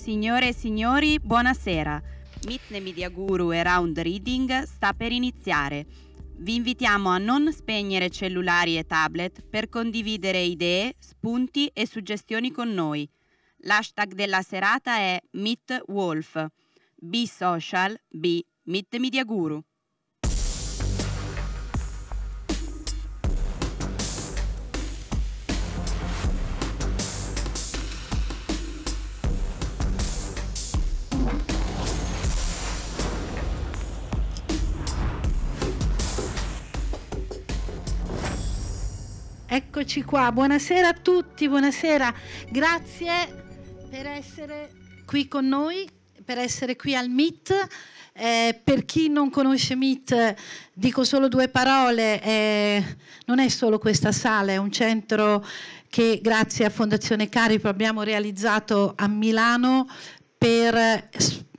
Signore e signori, buonasera. Mitne Media Guru e Round Reading sta per iniziare. Vi invitiamo a non spegnere cellulari e tablet per condividere idee, spunti e suggestioni con noi. L'hashtag della serata è MeetWolf. Be social, be Meet Media Guru. Eccoci qua, buonasera a tutti, buonasera, grazie per essere qui con noi, per essere qui al MIT. Eh, per chi non conosce MIT dico solo due parole, eh, non è solo questa sala, è un centro che grazie a Fondazione Caripo abbiamo realizzato a Milano per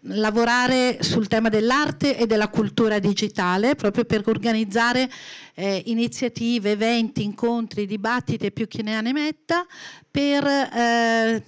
lavorare sul tema dell'arte e della cultura digitale proprio per organizzare eh, iniziative, eventi, incontri, dibattiti e più chi ne ha ne metta per eh,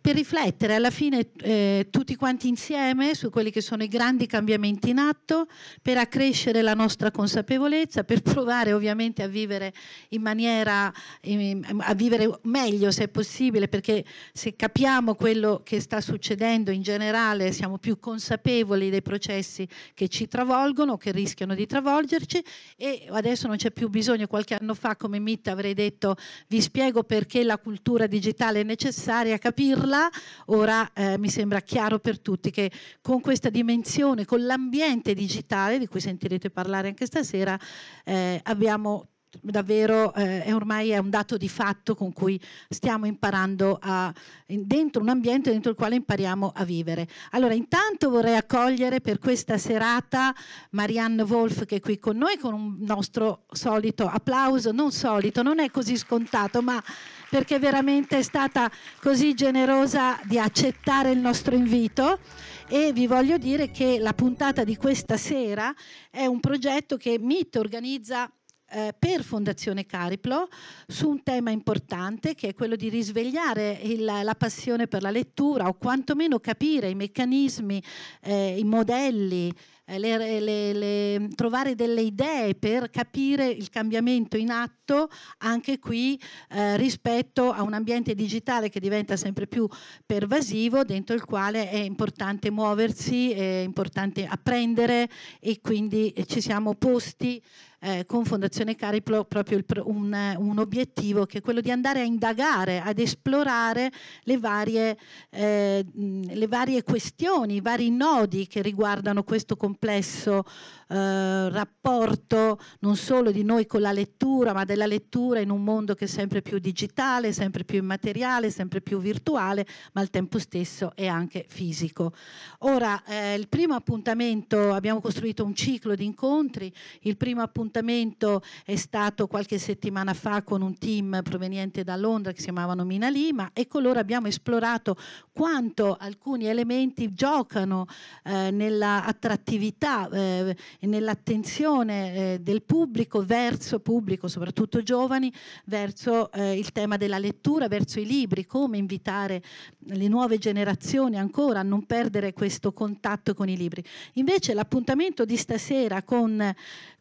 per riflettere alla fine eh, tutti quanti insieme su quelli che sono i grandi cambiamenti in atto, per accrescere la nostra consapevolezza, per provare ovviamente a vivere in maniera, a vivere meglio se è possibile, perché se capiamo quello che sta succedendo in generale siamo più consapevoli dei processi che ci travolgono, che rischiano di travolgerci e adesso non c'è più bisogno, qualche anno fa come Mitta avrei detto vi spiego perché la cultura digitale è necessaria, capirla parla, ora eh, mi sembra chiaro per tutti che con questa dimensione, con l'ambiente digitale di cui sentirete parlare anche stasera, eh, abbiamo davvero eh, ormai è un dato di fatto con cui stiamo imparando a, in, dentro un ambiente dentro il quale impariamo a vivere. Allora intanto vorrei accogliere per questa serata Marianne Wolf che è qui con noi con un nostro solito applauso, non solito, non è così scontato, ma perché veramente è stata così generosa di accettare il nostro invito e vi voglio dire che la puntata di questa sera è un progetto che MIT organizza eh, per Fondazione Cariplo su un tema importante che è quello di risvegliare il, la passione per la lettura o quantomeno capire i meccanismi, eh, i modelli, eh, le, le, le, trovare delle idee per capire il cambiamento in atto anche qui eh, rispetto a un ambiente digitale che diventa sempre più pervasivo dentro il quale è importante muoversi, è importante apprendere e quindi ci siamo posti eh, con Fondazione Cariplo proprio il, un, un, obiettivo che è quello di andare a indagare, ad esplorare le varie, eh, le varie questioni, i vari nodi che riguardano questo complesso eh, rapporto non solo di noi con la lettura, ma della lettura in un mondo che è sempre più digitale, sempre più immateriale, sempre più virtuale, ma al tempo stesso è anche fisico. Ora, eh, il primo appuntamento, abbiamo costruito un ciclo di incontri, il primo appuntamento è stato qualche settimana fa con un team proveniente da Londra che si chiamavano Mina Lima e con loro abbiamo esplorato quanto alcuni elementi giocano eh, nella attrattività eh, e nell'attenzione eh, del pubblico verso pubblico, soprattutto giovani, verso eh, il tema della lettura, verso i libri, come invitare le nuove generazioni ancora a non perdere questo contatto con i libri. Invece l'appuntamento di stasera con,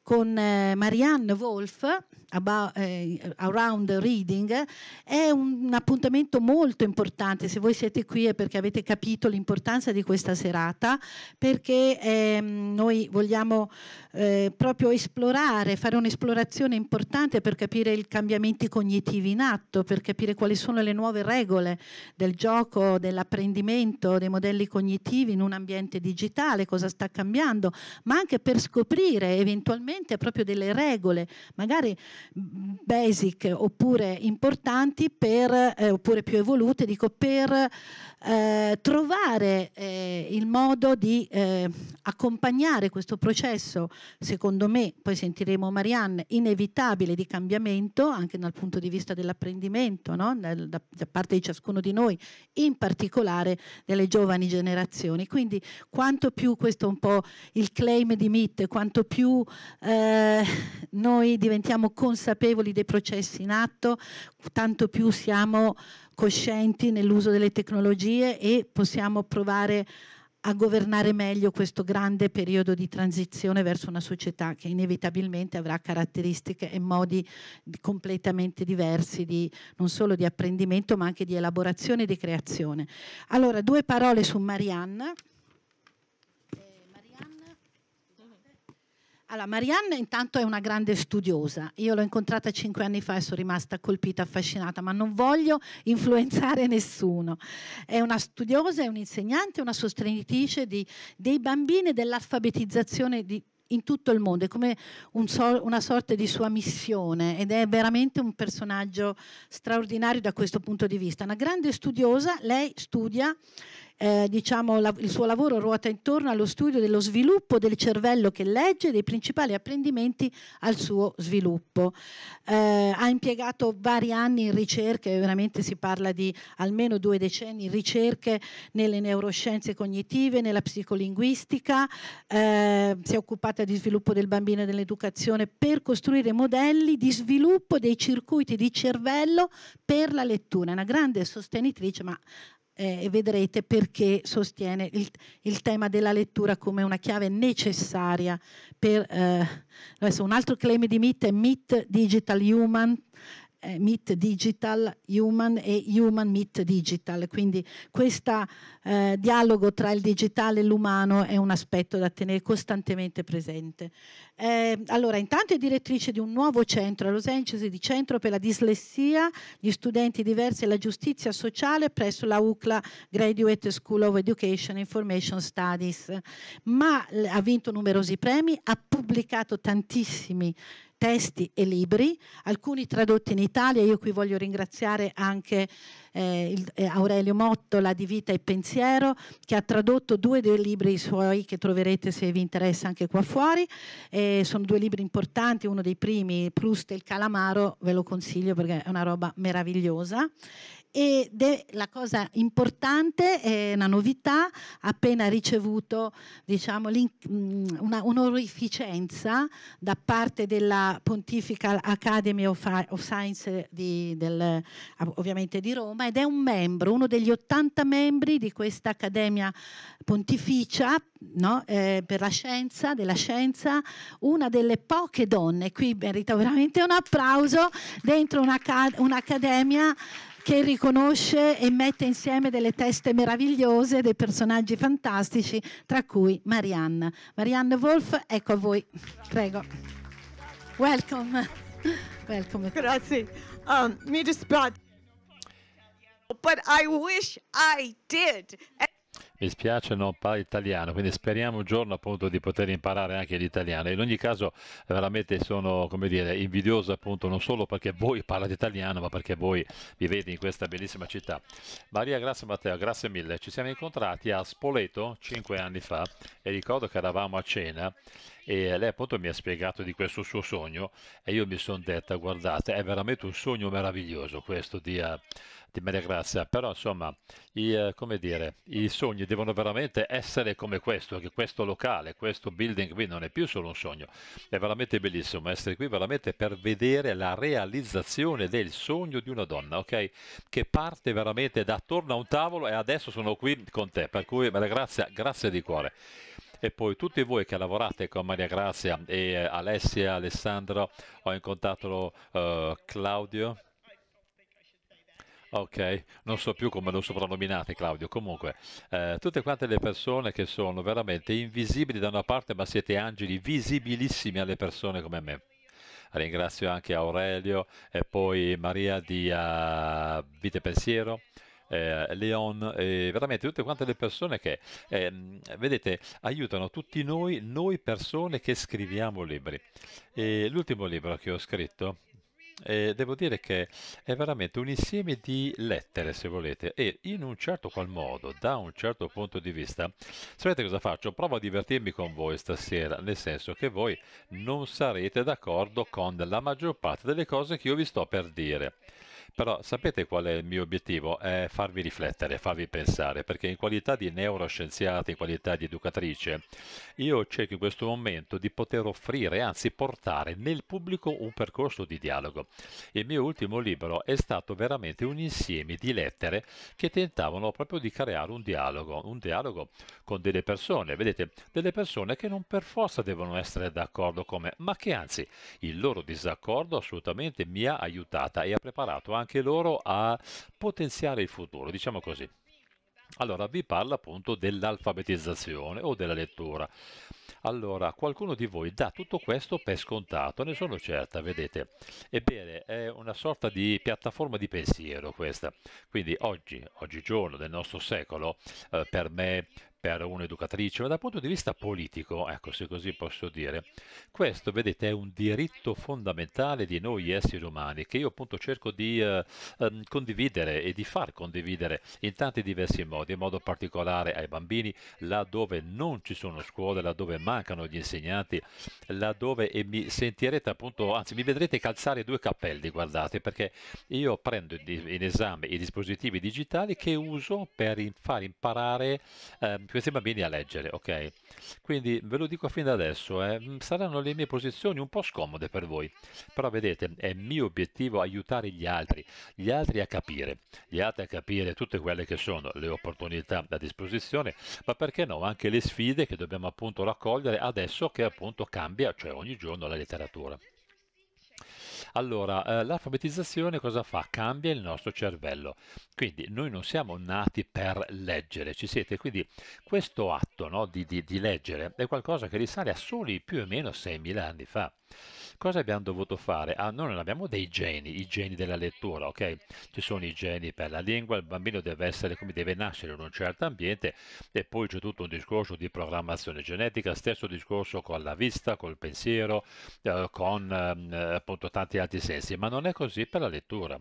con eh, Marianne Wolf, about, eh, Around Reading, è un appuntamento molto importante. Se voi siete qui è perché avete capito l'importanza di questa serata, perché ehm, noi vogliamo eh, proprio esplorare, fare un'esplorazione importante per capire i cambiamenti cognitivi in atto, per capire quali sono le nuove regole del gioco, dell'apprendimento, dei modelli cognitivi in un ambiente digitale, cosa sta cambiando, ma anche per scoprire eventualmente semplicemente proprio delle regole, magari basic oppure importanti per, eh, oppure più evolute, dico, per eh, trovare eh, il modo di eh, accompagnare questo processo, secondo me, poi sentiremo Marianne, inevitabile di cambiamento anche dal punto di vista dell'apprendimento no? da, da, parte di ciascuno di noi, in particolare delle giovani generazioni. Quindi quanto più questo è un po' il claim di MIT, quanto più eh, eh, noi diventiamo consapevoli dei processi in atto, tanto più siamo coscienti nell'uso delle tecnologie e possiamo provare a governare meglio questo grande periodo di transizione verso una società che inevitabilmente avrà caratteristiche e modi completamente diversi di, non solo di apprendimento ma anche di elaborazione e di creazione. Allora, due parole su Marianne. Allora, Marianne intanto è una grande studiosa, io l'ho incontrata cinque anni fa e sono rimasta colpita, affascinata, ma non voglio influenzare nessuno. È una studiosa, è un'insegnante, una sostenitrice di, dei bambini dell'alfabetizzazione di, in tutto il mondo, è come un so, una sorta di sua missione ed è veramente un personaggio straordinario da questo punto di vista. Una grande studiosa, lei studia eh, diciamo, la, il suo lavoro ruota intorno allo studio dello sviluppo del cervello che legge e dei principali apprendimenti al suo sviluppo. Eh, ha impiegato vari anni in ricerche, veramente si parla di almeno due decenni, ricerche nelle neuroscienze cognitive, nella psicolinguistica, eh, si è occupata di sviluppo del bambino e dell'educazione per costruire modelli di sviluppo dei circuiti di cervello per la lettura. È una grande sostenitrice, ma eh, e vedrete perché sostiene il, il, tema della lettura come una chiave necessaria per... Eh, adesso un altro claim di MIT è MIT Digital Human, eh, Meet Digital Human e Human Meet Digital, quindi questo eh, dialogo tra il digitale e l'umano è un aspetto da tenere costantemente presente. Eh, allora, intanto è direttrice di un nuovo centro a Los Angeles di Centro per la Dislessia, gli studenti diversi e la giustizia sociale presso la UCLA Graduate School of Education and Information Studies, ma ha vinto numerosi premi, ha pubblicato tantissimi testi e libri, alcuni tradotti in Italia. Io qui voglio ringraziare anche eh, il, eh, Aurelio Mottola di Vita e Pensiero, che ha tradotto due dei libri suoi che troverete se vi interessa anche qua fuori. Eh, sono due libri importanti, uno dei primi, Proust e il Calamaro, ve lo consiglio perché è una roba meravigliosa ed è la cosa importante, è una novità, appena ricevuto diciamo, mm, una, un'onorificenza da parte della Pontifical Academy of, of Science di, del, ovviamente di Roma ed è un membro, uno degli 80 membri di questa Accademia Pontificia no? eh, per la scienza, della scienza, una delle poche donne, qui merita veramente un applauso dentro una, un'accademia che riconosce e mette insieme delle teste meravigliose, dei personaggi fantastici, tra cui Marianne. Marianne Wolf, ecco a voi, prego. Welcome. Welcome. Grazie. Um, mi dispiace. But I wish I did mi spiace non parlo italiano, quindi speriamo un giorno appunto di poter imparare anche l'italiano. In ogni caso veramente sono, come dire, invidioso appunto non solo perché voi parlate italiano, ma perché voi vivete in questa bellissima città. Maria, grazie Matteo, grazie mille. Ci siamo incontrati a Spoleto cinque anni fa e ricordo che eravamo a cena e lei appunto mi ha spiegato di questo suo sogno e io mi sono detta guardate è veramente un sogno meraviglioso questo di, eh, di Maria Grazia, però insomma, i, eh, dire, i, sogni devono veramente essere come questo, che questo locale, questo building qui non è più solo un sogno, è veramente bellissimo essere qui veramente per vedere la realizzazione del sogno di una donna, ok? Che parte veramente da attorno a un tavolo e adesso sono qui con te, per cui Maria Grazia, grazie di cuore e poi tutti voi che lavorate con Maria Grazia e eh, Alessia, Alessandro, ho incontrato uh, Claudio Ok, non so più come lo soprannominate Claudio, comunque eh, tutte quante le persone che sono veramente invisibili da una parte ma siete angeli visibilissimi alle persone come me. Ringrazio anche Aurelio e poi Maria di uh, Vite Pensiero. Eh, Leon, eh, veramente tutte quante le persone che, eh, vedete, aiutano tutti noi, noi persone che scriviamo libri. E l'ultimo libro che ho scritto eh, devo dire che è veramente un insieme di lettere, se volete, e in un certo qual modo, da un certo punto di vista, sapete cosa faccio? Provo a divertirmi con voi stasera, nel senso che voi non sarete d'accordo con la maggior parte delle cose che io vi sto per dire. Però sapete qual è il mio obiettivo? È farvi riflettere, farvi pensare, perché in qualità di neuroscienziata, in qualità di educatrice, io cerco in questo momento di poter offrire, anzi portare nel pubblico un percorso di dialogo. Il mio ultimo libro è stato veramente un insieme di lettere che tentavano proprio di creare un dialogo, un dialogo con delle persone, vedete, delle persone che non per forza devono essere d'accordo con me, ma che anzi il loro disaccordo assolutamente mi ha aiutata e ha preparato anche anche loro a potenziare il futuro, diciamo così. Allora, vi parla appunto dell'alfabetizzazione o della lettura. Allora, qualcuno di voi dà tutto questo per scontato, ne sono certa, vedete. Ebbene, è una sorta di piattaforma di pensiero questa. Quindi oggi, oggigiorno, nel nostro secolo, eh, per me per un'educatrice, ma dal punto di vista politico, ecco se così posso dire, questo vedete è un diritto fondamentale di noi esseri umani che io appunto cerco di eh, ehm, condividere e di far condividere in tanti diversi modi, in modo particolare ai bambini, laddove non ci sono scuole, laddove mancano gli insegnanti, laddove e mi sentirete appunto, anzi mi vedrete calzare due cappelli, guardate, perché io prendo in esame i dispositivi digitali che uso per far imparare eh, questi bambini a leggere, ok? Quindi ve lo dico fin da adesso, eh, saranno le mie posizioni un po' scomode per voi, però vedete, è mio obiettivo aiutare gli altri, gli altri a capire, gli altri a capire tutte quelle che sono le opportunità a disposizione, ma perché no, anche le sfide che dobbiamo appunto raccogliere adesso che appunto cambia, cioè ogni giorno la letteratura. Allora, eh, l'alfabetizzazione cosa fa? Cambia il nostro cervello. Quindi noi non siamo nati per leggere, ci siete? Quindi questo atto no, di, di, di leggere è qualcosa che risale a soli più o meno 6.000 anni fa. Cosa abbiamo dovuto fare? Ah, noi non abbiamo dei geni, i geni della lettura, ok? Ci sono i geni per la lingua, il bambino deve essere come deve nascere in un certo ambiente e poi c'è tutto un discorso di programmazione genetica, stesso discorso con la vista, col pensiero, eh, con eh, appunto tanti altri sensi, ma non è così per la lettura.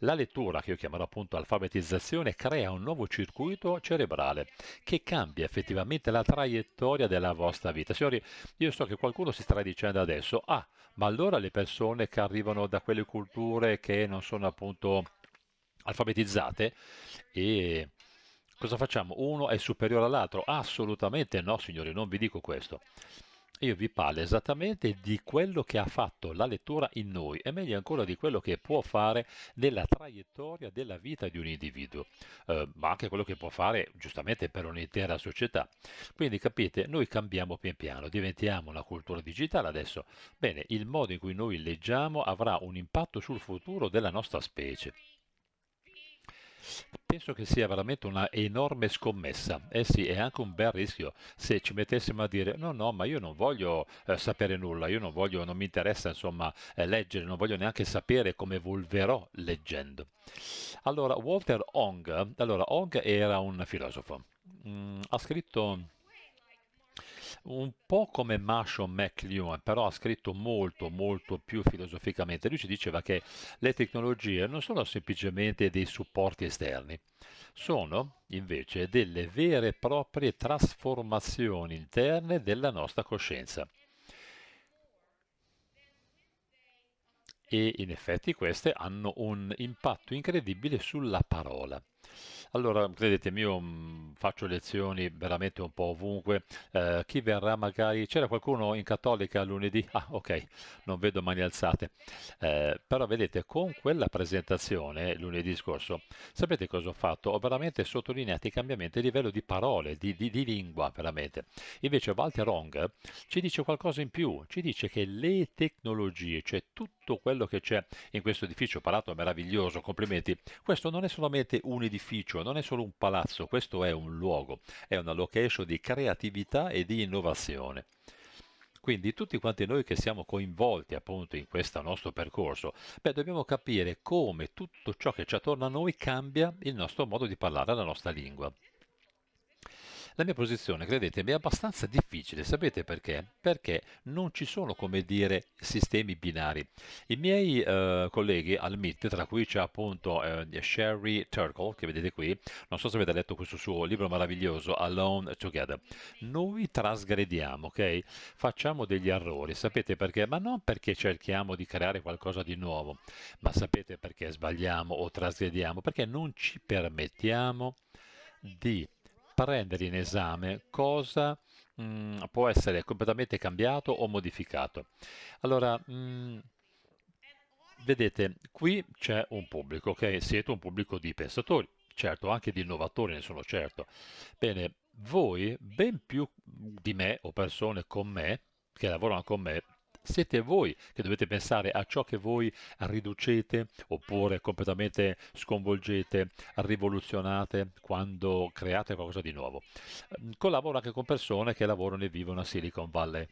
La lettura, che io chiamerò appunto alfabetizzazione, crea un nuovo circuito cerebrale che cambia effettivamente la traiettoria della vostra vita. Signori, io so che qualcuno si sta dicendo adesso, penso, ah, ma allora le persone che arrivano da quelle culture che non sono appunto alfabetizzate e cosa facciamo? Uno è superiore all'altro? Assolutamente no, signori, non vi dico questo io vi parlo esattamente di quello che ha fatto la lettura in noi e meglio ancora di quello che può fare nella traiettoria della vita di un individuo, eh, ma anche quello che può fare giustamente per un'intera società. Quindi capite, noi cambiamo pian piano, diventiamo una cultura digitale adesso. Bene, il modo in cui noi leggiamo avrà un impatto sul futuro della nostra specie. Penso che sia veramente una enorme scommessa. Eh sì, è anche un bel rischio se ci mettessimo a dire no, no, ma io non voglio eh, sapere nulla, io non voglio, non mi interessa insomma eh, leggere, non voglio neanche sapere come evolverò leggendo. Allora, Walter Ong, allora, Hong era un filosofo, mm, ha scritto un po' come Marshall McLuhan, però ha scritto molto, molto più filosoficamente. Lui ci diceva che le tecnologie non sono semplicemente dei supporti esterni, sono invece delle vere e proprie trasformazioni interne della nostra coscienza. E in effetti queste hanno un impatto incredibile sulla parola. Allora, credetemi, io mm, faccio lezioni veramente un po' ovunque. Eh, chi verrà magari... C'era qualcuno in cattolica lunedì? Ah, ok, non vedo mani alzate. Eh, però vedete, con quella presentazione lunedì scorso, sapete cosa ho fatto? Ho veramente sottolineato i cambiamenti a livello di parole, di, di, di lingua, veramente. Invece Walter Hong ci dice qualcosa in più, ci dice che le tecnologie, cioè tutto quello che c'è in questo edificio, parato meraviglioso, complimenti, questo non è solamente un edificio, non è solo un palazzo, questo è un luogo, è una location di creatività e di innovazione. Quindi tutti quanti noi che siamo coinvolti appunto in questo nostro percorso, beh, dobbiamo capire come tutto ciò che ci attorno a noi cambia il nostro modo di parlare la nostra lingua. La mia posizione, credetemi, è abbastanza difficile, sapete perché? Perché non ci sono, come dire, sistemi binari. I miei eh, colleghi al MIT, tra cui c'è appunto eh, Sherry Turkle, che vedete qui, non so se avete letto questo suo libro meraviglioso, Alone Together, noi trasgrediamo, ok? Facciamo degli errori, sapete perché? Ma non perché cerchiamo di creare qualcosa di nuovo, ma sapete perché sbagliamo o trasgrediamo? Perché non ci permettiamo di prendere in esame cosa mh, mm, può essere completamente cambiato o modificato. Allora, mh, mm, vedete, qui c'è un pubblico, ok? Siete un pubblico di pensatori, certo, anche di innovatori, ne sono certo. Bene, voi, ben più di me o persone con me, che lavorano con me, siete voi che dovete pensare a ciò che voi riducete oppure completamente sconvolgete, rivoluzionate quando create qualcosa di nuovo. Collaboro anche con persone che lavorano e vivono a Silicon Valley.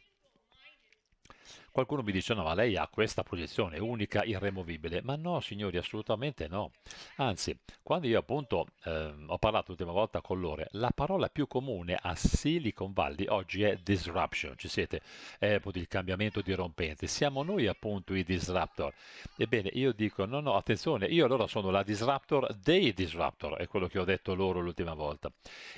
Qualcuno mi dice no, ma lei ha questa posizione unica, irremovibile, ma no signori, assolutamente no. Anzi, quando io appunto eh, ho parlato l'ultima volta con loro, la parola più comune a Silicon Valley oggi è disruption, ci siete, è il cambiamento dirompente, siamo noi appunto i disruptor. Ebbene, io dico no, no, attenzione, io allora sono la disruptor dei disruptor, è quello che ho detto loro l'ultima volta.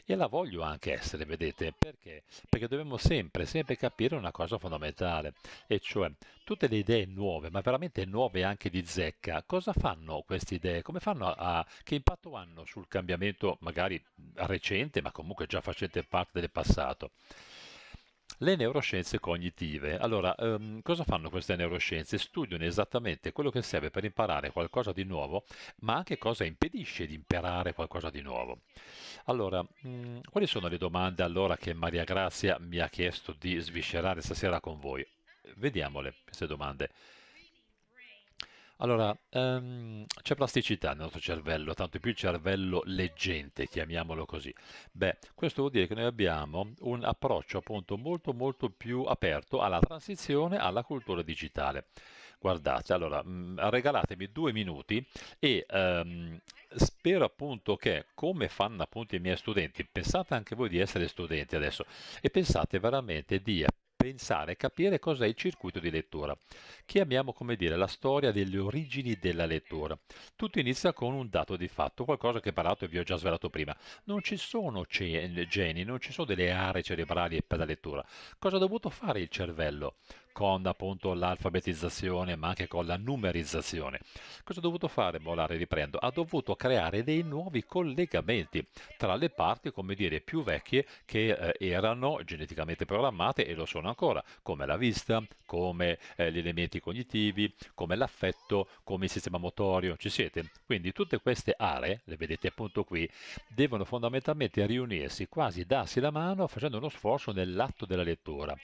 E la voglio anche essere, vedete, perché? Perché dobbiamo sempre, sempre capire una cosa fondamentale, e cioè, tutte le idee nuove, ma veramente nuove anche di zecca, cosa fanno queste idee? Come fanno a, che impatto hanno sul cambiamento magari recente, ma comunque già facente parte del passato? Le neuroscienze cognitive. Allora, ehm, cosa fanno queste neuroscienze? Studiano esattamente quello che serve per imparare qualcosa di nuovo, ma anche cosa impedisce di imparare qualcosa di nuovo. Allora, mh, quali sono le domande allora che Maria Grazia mi ha chiesto di sviscerare stasera con voi? Vediamole queste domande. Allora, um, c'è plasticità nel nostro cervello, tanto più il cervello leggente, chiamiamolo così. Beh, questo vuol dire che noi abbiamo un approccio appunto molto molto più aperto alla transizione alla cultura digitale. Guardate, allora, mh, mm, regalatemi due minuti e um, spero appunto che, come fanno appunto i miei studenti, pensate anche voi di essere studenti adesso e pensate veramente di pensare e capire cos'è il circuito di lettura, che abbiamo come dire la storia delle origini della lettura. Tutto inizia con un dato di fatto, qualcosa che peraltro vi ho già svelato prima. Non ci sono geni, non ci sono delle aree cerebrali per la lettura. Cosa ha dovuto fare il cervello? con appunto l'alfabetizzazione ma anche con la numerizzazione. Cosa ha dovuto fare Molari? Riprendo, ha dovuto creare dei nuovi collegamenti tra le parti, come dire, più vecchie che eh, erano geneticamente programmate e lo sono ancora, come la vista, come eh, gli elementi cognitivi, come l'affetto, come il sistema motorio, ci siete? Quindi tutte queste aree, le vedete appunto qui, devono fondamentalmente riunirsi, quasi darsi la mano facendo uno sforzo nell'atto della lettura.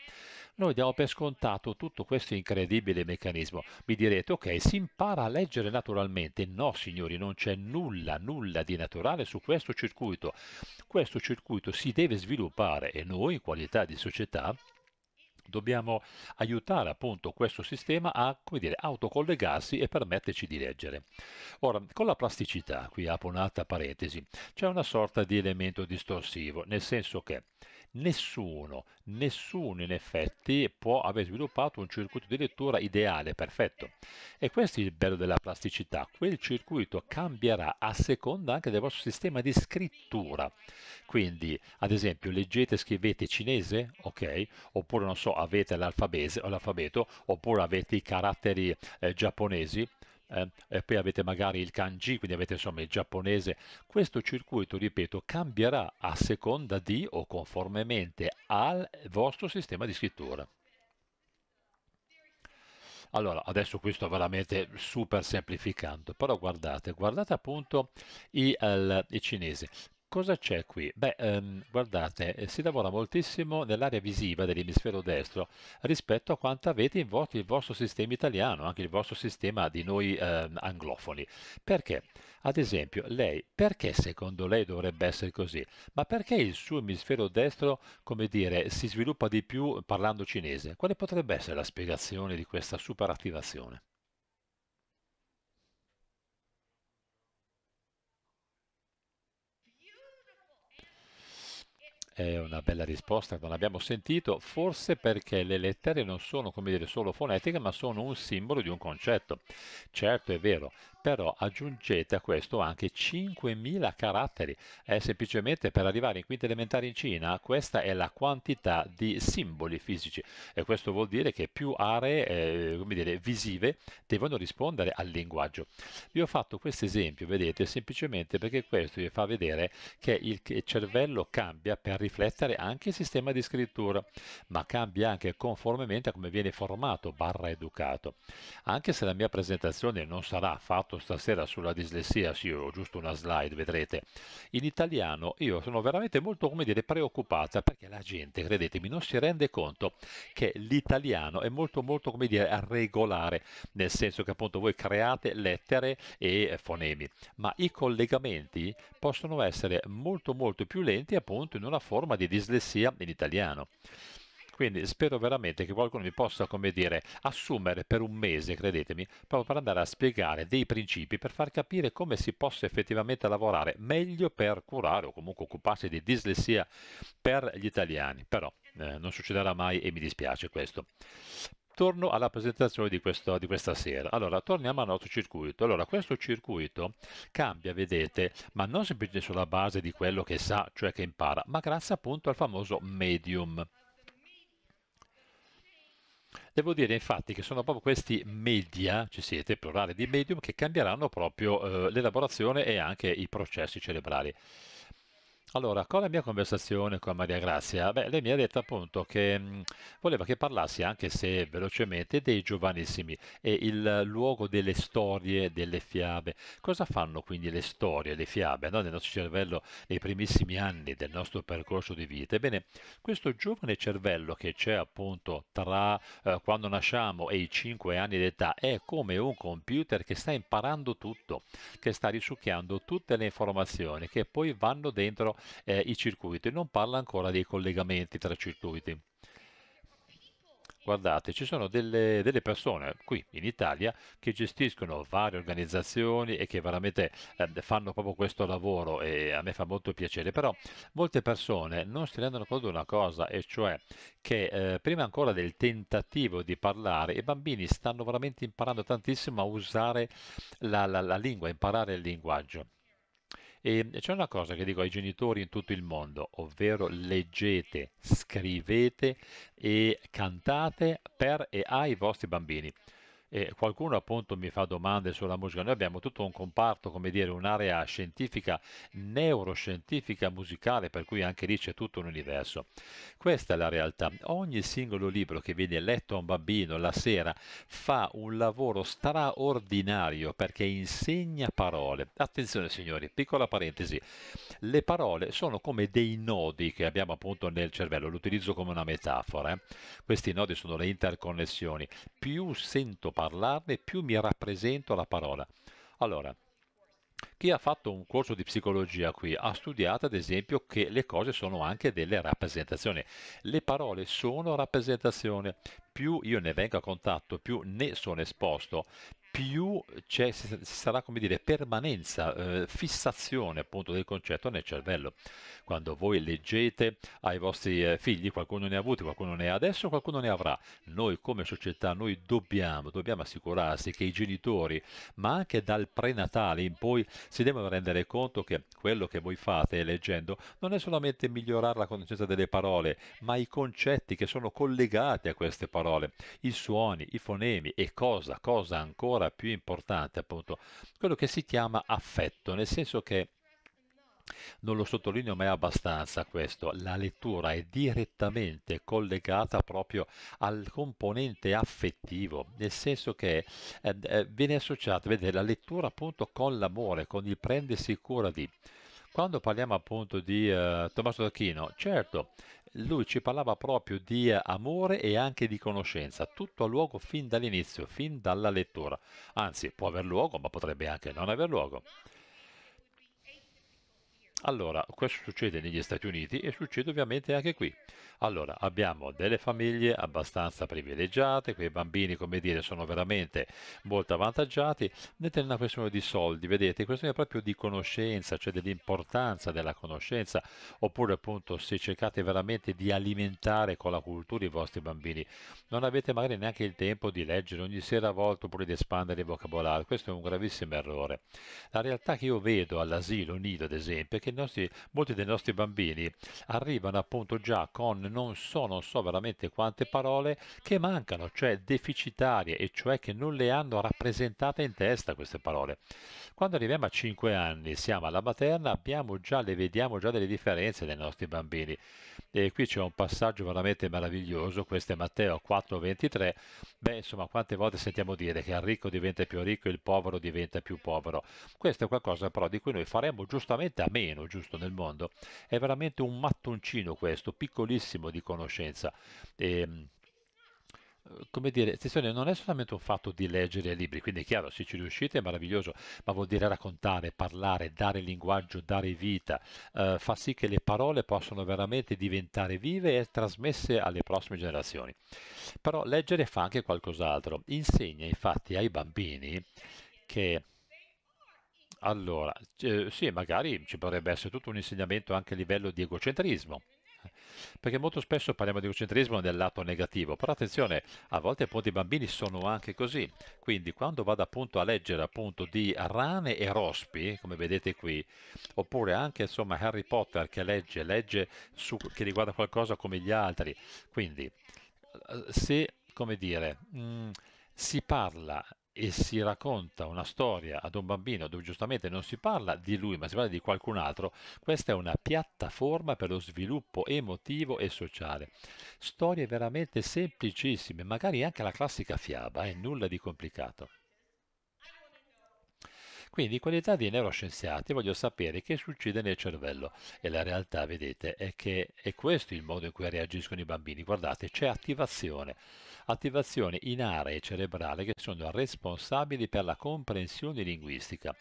Noi diamo per scontato tutto questo incredibile meccanismo. Mi direte, ok, si impara a leggere naturalmente. No, signori, non c'è nulla, nulla di naturale su questo circuito. Questo circuito si deve sviluppare e noi, in qualità di società, dobbiamo aiutare appunto questo sistema a come dire, autocollegarsi e permetterci di leggere. Ora, con la plasticità, qui apro un'altra parentesi, c'è una sorta di elemento distorsivo, nel senso che nessuno, nessuno in effetti può aver sviluppato un circuito di lettura ideale, perfetto. E questo è il bello della plasticità, quel circuito cambierà a seconda anche del vostro sistema di scrittura. Quindi, ad esempio, leggete e scrivete cinese, ok? Oppure, non so, avete l'alfabeto, oppure avete i caratteri eh, giapponesi, eh, e poi avete magari il kanji, quindi avete insomma il giapponese. Questo circuito, ripeto, cambierà a seconda di o conformemente al vostro sistema di scrittura. Allora, adesso questo veramente super semplificando, però guardate, guardate appunto i, il, eh, i cinesi. Cosa c'è qui? Beh, ehm, guardate, eh, si lavora moltissimo nell'area visiva dell'emisfero destro rispetto a quanto avete in vostro, il vostro sistema italiano, anche il vostro sistema di noi ehm, anglofoni. Perché? Ad esempio, lei, perché secondo lei dovrebbe essere così? Ma perché il suo emisfero destro, come dire, si sviluppa di più parlando cinese? Quale potrebbe essere la spiegazione di questa superattivazione? È una bella risposta, non l'abbiamo sentito, forse perché le lettere non sono, come dire, solo fonetiche, ma sono un simbolo di un concetto. Certo, è vero, però aggiungete a questo anche 5.000 caratteri. È semplicemente per arrivare in quinta elementare in Cina, questa è la quantità di simboli fisici e questo vuol dire che più aree eh, dire, visive devono rispondere al linguaggio. Vi ho fatto questo esempio, vedete, semplicemente perché questo vi fa vedere che il cervello cambia per riflettere anche il sistema di scrittura, ma cambia anche conformemente a come viene formato barra educato. Anche se la mia presentazione non sarà affatto fatto stasera sulla dislessia, sì, ho giusto una slide, vedrete, in italiano io sono veramente molto, come dire, preoccupata perché la gente, credetemi, non si rende conto che l'italiano è molto, molto, come dire, regolare, nel senso che appunto voi create lettere e fonemi, ma i collegamenti possono essere molto, molto più lenti appunto in una forma di dislessia in italiano. Quindi spero veramente che qualcuno mi possa, come dire, assumere per un mese, credetemi, proprio per andare a spiegare dei principi, per far capire come si possa effettivamente lavorare meglio per curare o comunque occuparsi di dislessia per gli italiani. Però eh, non succederà mai e mi dispiace questo torno alla presentazione di, questo, di, questa sera. Allora, torniamo al nostro circuito. Allora, questo circuito cambia, vedete, ma non semplicemente sulla base di quello che sa, cioè che impara, ma grazie appunto al famoso medium. Devo dire infatti che sono proprio questi media, ci siete, plurale di medium, che cambieranno proprio eh, l'elaborazione e anche i processi cerebrali. Allora, con la mia conversazione con Maria Grazia, beh, lei mi ha detto appunto che mh, mm, voleva che parlassi, anche se velocemente, dei giovanissimi e il luogo delle storie, delle fiabe. Cosa fanno quindi le storie, le fiabe, no? nel nostro cervello nei primissimi anni del nostro percorso di vita? Ebbene, questo giovane cervello che c'è appunto tra eh, quando nasciamo e i 5 anni d'età è come un computer che sta imparando tutto, che sta risucchiando tutte le informazioni che poi vanno dentro eh, i circuiti, non parla ancora dei collegamenti tra circuiti. Guardate, ci sono delle, delle, persone qui in Italia che gestiscono varie organizzazioni e che veramente eh, fanno proprio questo lavoro e a me fa molto piacere, però molte persone non si rendono conto di una cosa, e cioè che eh, prima ancora del tentativo di parlare, i bambini stanno veramente imparando tantissimo a usare la, la, la lingua, imparare il linguaggio. E ehm, c'è una cosa che dico ai genitori in tutto il mondo, ovvero leggete, scrivete e cantate per e ai vostri bambini e qualcuno appunto mi fa domande sulla musica. Noi abbiamo tutto un comparto, come dire, un'area scientifica, neuroscientifica musicale, per cui anche lì c'è tutto un universo. Questa è la realtà. Ogni singolo libro che viene letto a un bambino la sera fa un lavoro straordinario perché insegna parole. Attenzione signori, piccola parentesi, le parole sono come dei nodi che abbiamo appunto nel cervello, l'utilizzo come una metafora. Eh? Questi nodi sono le interconnessioni. Più sento parole, parlarne, più mi rappresento la parola. Allora, chi ha fatto un corso di psicologia qui ha studiato ad esempio che le cose sono anche delle rappresentazioni, le parole sono rappresentazioni. più io ne vengo a contatto, più ne sono esposto, più c'è, si sarà come dire, permanenza, eh, fissazione appunto del concetto nel cervello. Quando voi leggete ai vostri eh, figli, qualcuno ne ha avuti, qualcuno ne ha adesso, qualcuno ne avrà. Noi come società, noi dobbiamo, dobbiamo assicurarsi che i genitori, ma anche dal prenatale in poi, si devono rendere conto che quello che voi fate leggendo non è solamente migliorare la conoscenza delle parole, ma i concetti che sono collegati a queste parole, i suoni, i fonemi e cosa, cosa ancora ancora più importante appunto quello che si chiama affetto, nel senso che non lo sottolineo mai abbastanza questo, la lettura è direttamente collegata proprio al componente affettivo, nel senso che eh, eh, viene associata, vedete, la lettura appunto con l'amore, con il prendersi cura di... Quando parliamo appunto di eh, Tommaso d'Achino, certo, lui ci parlava proprio di eh, amore e anche di conoscenza, tutto ha luogo fin dall'inizio, fin dalla lettura, anzi può aver luogo ma potrebbe anche non aver luogo. Allora, questo succede negli Stati Uniti e succede ovviamente anche qui. Allora, abbiamo delle famiglie abbastanza privilegiate, quei bambini, come dire, sono veramente molto avvantaggiati, né è una questione di soldi, vedete, è questione proprio di conoscenza, cioè dell'importanza della conoscenza, oppure appunto se cercate veramente di alimentare con la cultura i vostri bambini, non avete magari neanche il tempo di leggere ogni sera a volte oppure di espandere il vocabolario, questo è un gravissimo errore. La realtà che io vedo all'asilo nido, ad esempio, è che nostri, molti dei nostri bambini arrivano appunto già con non so, non so veramente quante parole che mancano, cioè deficitarie, e cioè che non le hanno rappresentate in testa queste parole. Quando arriviamo a 5 anni, siamo alla materna, abbiamo già, le vediamo già delle differenze dei nostri bambini. E qui c'è un passaggio veramente meraviglioso, questo è Matteo 4,23, Beh, insomma, quante volte sentiamo dire che il ricco diventa più ricco e il povero diventa più povero. Questo è qualcosa però di cui noi faremmo giustamente a meno, giusto, nel mondo. È veramente un mattoncino questo, piccolissimo di conoscenza. E, ehm, eh, come dire, attenzione, non è solamente un fatto di leggere libri, quindi è chiaro, se ci riuscite è meraviglioso, ma vuol dire raccontare, parlare, dare linguaggio, dare vita, eh, fa sì che le parole possano veramente diventare vive e trasmesse alle prossime generazioni. Però leggere fa anche qualcos'altro, insegna infatti ai bambini che allora, eh, sì, magari ci potrebbe essere tutto un insegnamento anche a livello di egocentrismo, Perché molto spesso parliamo di egocentrismo nel lato negativo, però attenzione, a volte appunto i bambini sono anche così. Quindi quando vado appunto a leggere appunto di rane e rospi, come vedete qui, oppure anche insomma Harry Potter che legge, legge su, che riguarda qualcosa come gli altri. Quindi eh, se, come dire, mh, mm, si parla e si racconta una storia ad un bambino dove giustamente non si parla di lui ma si parla di qualcun altro, questa è una piattaforma per lo sviluppo emotivo e sociale. Storie veramente semplicissime, magari anche la classica fiaba, è eh? nulla di complicato. Quindi in qualità di neuroscienziati voglio sapere che succede nel cervello e la realtà, vedete, è che è questo il modo in cui reagiscono i bambini. Guardate, c'è attivazione, attivazione in aree cerebrali che sono responsabili per la comprensione linguistica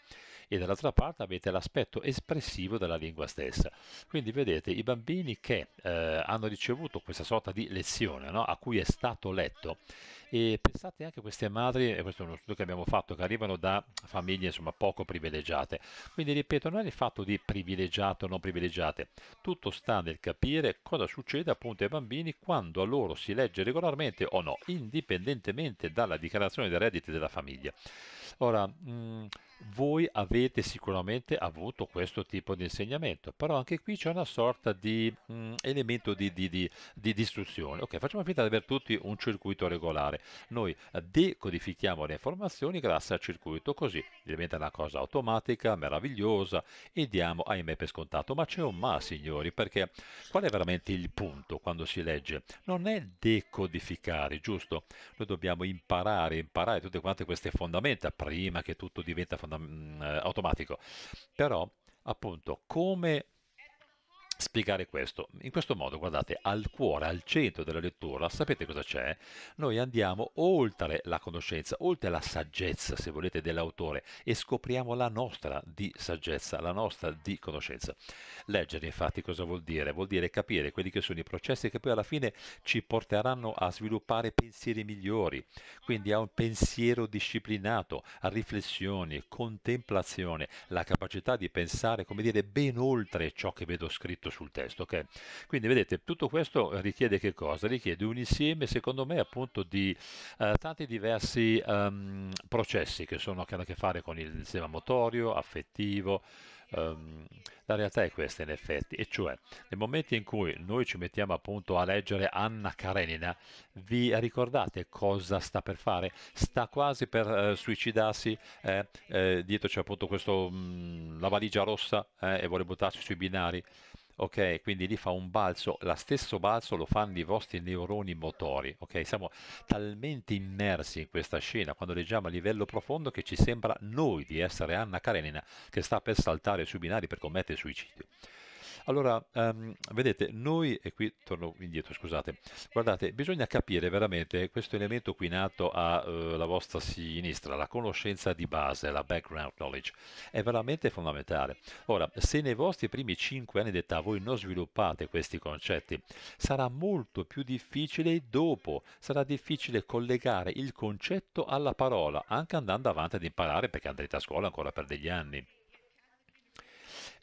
e dall'altra parte avete l'aspetto espressivo della lingua stessa. Quindi vedete i bambini che eh, hanno ricevuto questa sorta di lezione no? a cui è stato letto e pensate anche a queste madri, e questo è uno studio che abbiamo fatto, che arrivano da famiglie insomma poco privilegiate. Quindi ripeto, non è il fatto di privilegiato o non privilegiate, tutto sta nel capire cosa succede appunto ai bambini quando a loro si legge regolarmente o no, indipendentemente dalla dichiarazione dei redditi della famiglia. Ora, mh, mm, voi avete sicuramente avuto questo tipo di insegnamento, però anche qui c'è una sorta di mh, mm, elemento di, di, di, di, distruzione. Ok, facciamo finta di avere tutti un circuito regolare. Noi decodifichiamo le informazioni grazie al circuito, così diventa una cosa automatica, meravigliosa e diamo, ahimè, per scontato. Ma c'è un ma, signori, perché qual è veramente il punto quando si legge? Non è decodificare, giusto? Noi dobbiamo imparare, imparare tutte quante queste fondamenta prima che tutto diventa fondamentale Mm, eh, automatico. Però appunto come spiegare questo. In questo modo, guardate, al cuore, al centro della lettura, sapete cosa c'è? Noi andiamo oltre la conoscenza, oltre la saggezza, se volete, dell'autore e scopriamo la nostra di saggezza, la nostra di conoscenza. Leggere, infatti, cosa vuol dire? Vuol dire capire quelli che sono i processi che poi alla fine ci porteranno a sviluppare pensieri migliori, quindi a un pensiero disciplinato, a riflessioni, contemplazione, la capacità di pensare, come dire, ben oltre ciò che vedo scritto sul testo. Okay? Quindi vedete, tutto questo richiede che cosa? Richiede un insieme, secondo me, appunto di eh, tanti diversi um, processi che, sono, che hanno a che fare con il sistema motorio, affettivo, ehm, la realtà è questa in effetti, e cioè nel momento in cui noi ci mettiamo appunto a leggere Anna Karenina, vi ricordate cosa sta per fare? Sta quasi per eh, suicidarsi, eh, eh, dietro c'è appunto questo, mh, mm, la valigia rossa eh, e vuole buttarsi sui binari ok? Quindi lì fa un balzo, lo stesso balzo lo fanno i vostri neuroni motori, ok? Siamo talmente immersi in questa scena quando leggiamo a livello profondo che ci sembra noi di essere Anna Karenina che sta per saltare sui binari per commettere suicidio. Allora, ehm, vedete, noi, e qui torno indietro, scusate, guardate, bisogna capire veramente questo elemento qui in alto alla eh, vostra sinistra, la conoscenza di base, la background knowledge, è veramente fondamentale. Ora, se nei vostri primi 5 anni d'età voi non sviluppate questi concetti, sarà molto più difficile dopo, sarà difficile collegare il concetto alla parola, anche andando avanti ad imparare perché andrete a scuola ancora per degli anni.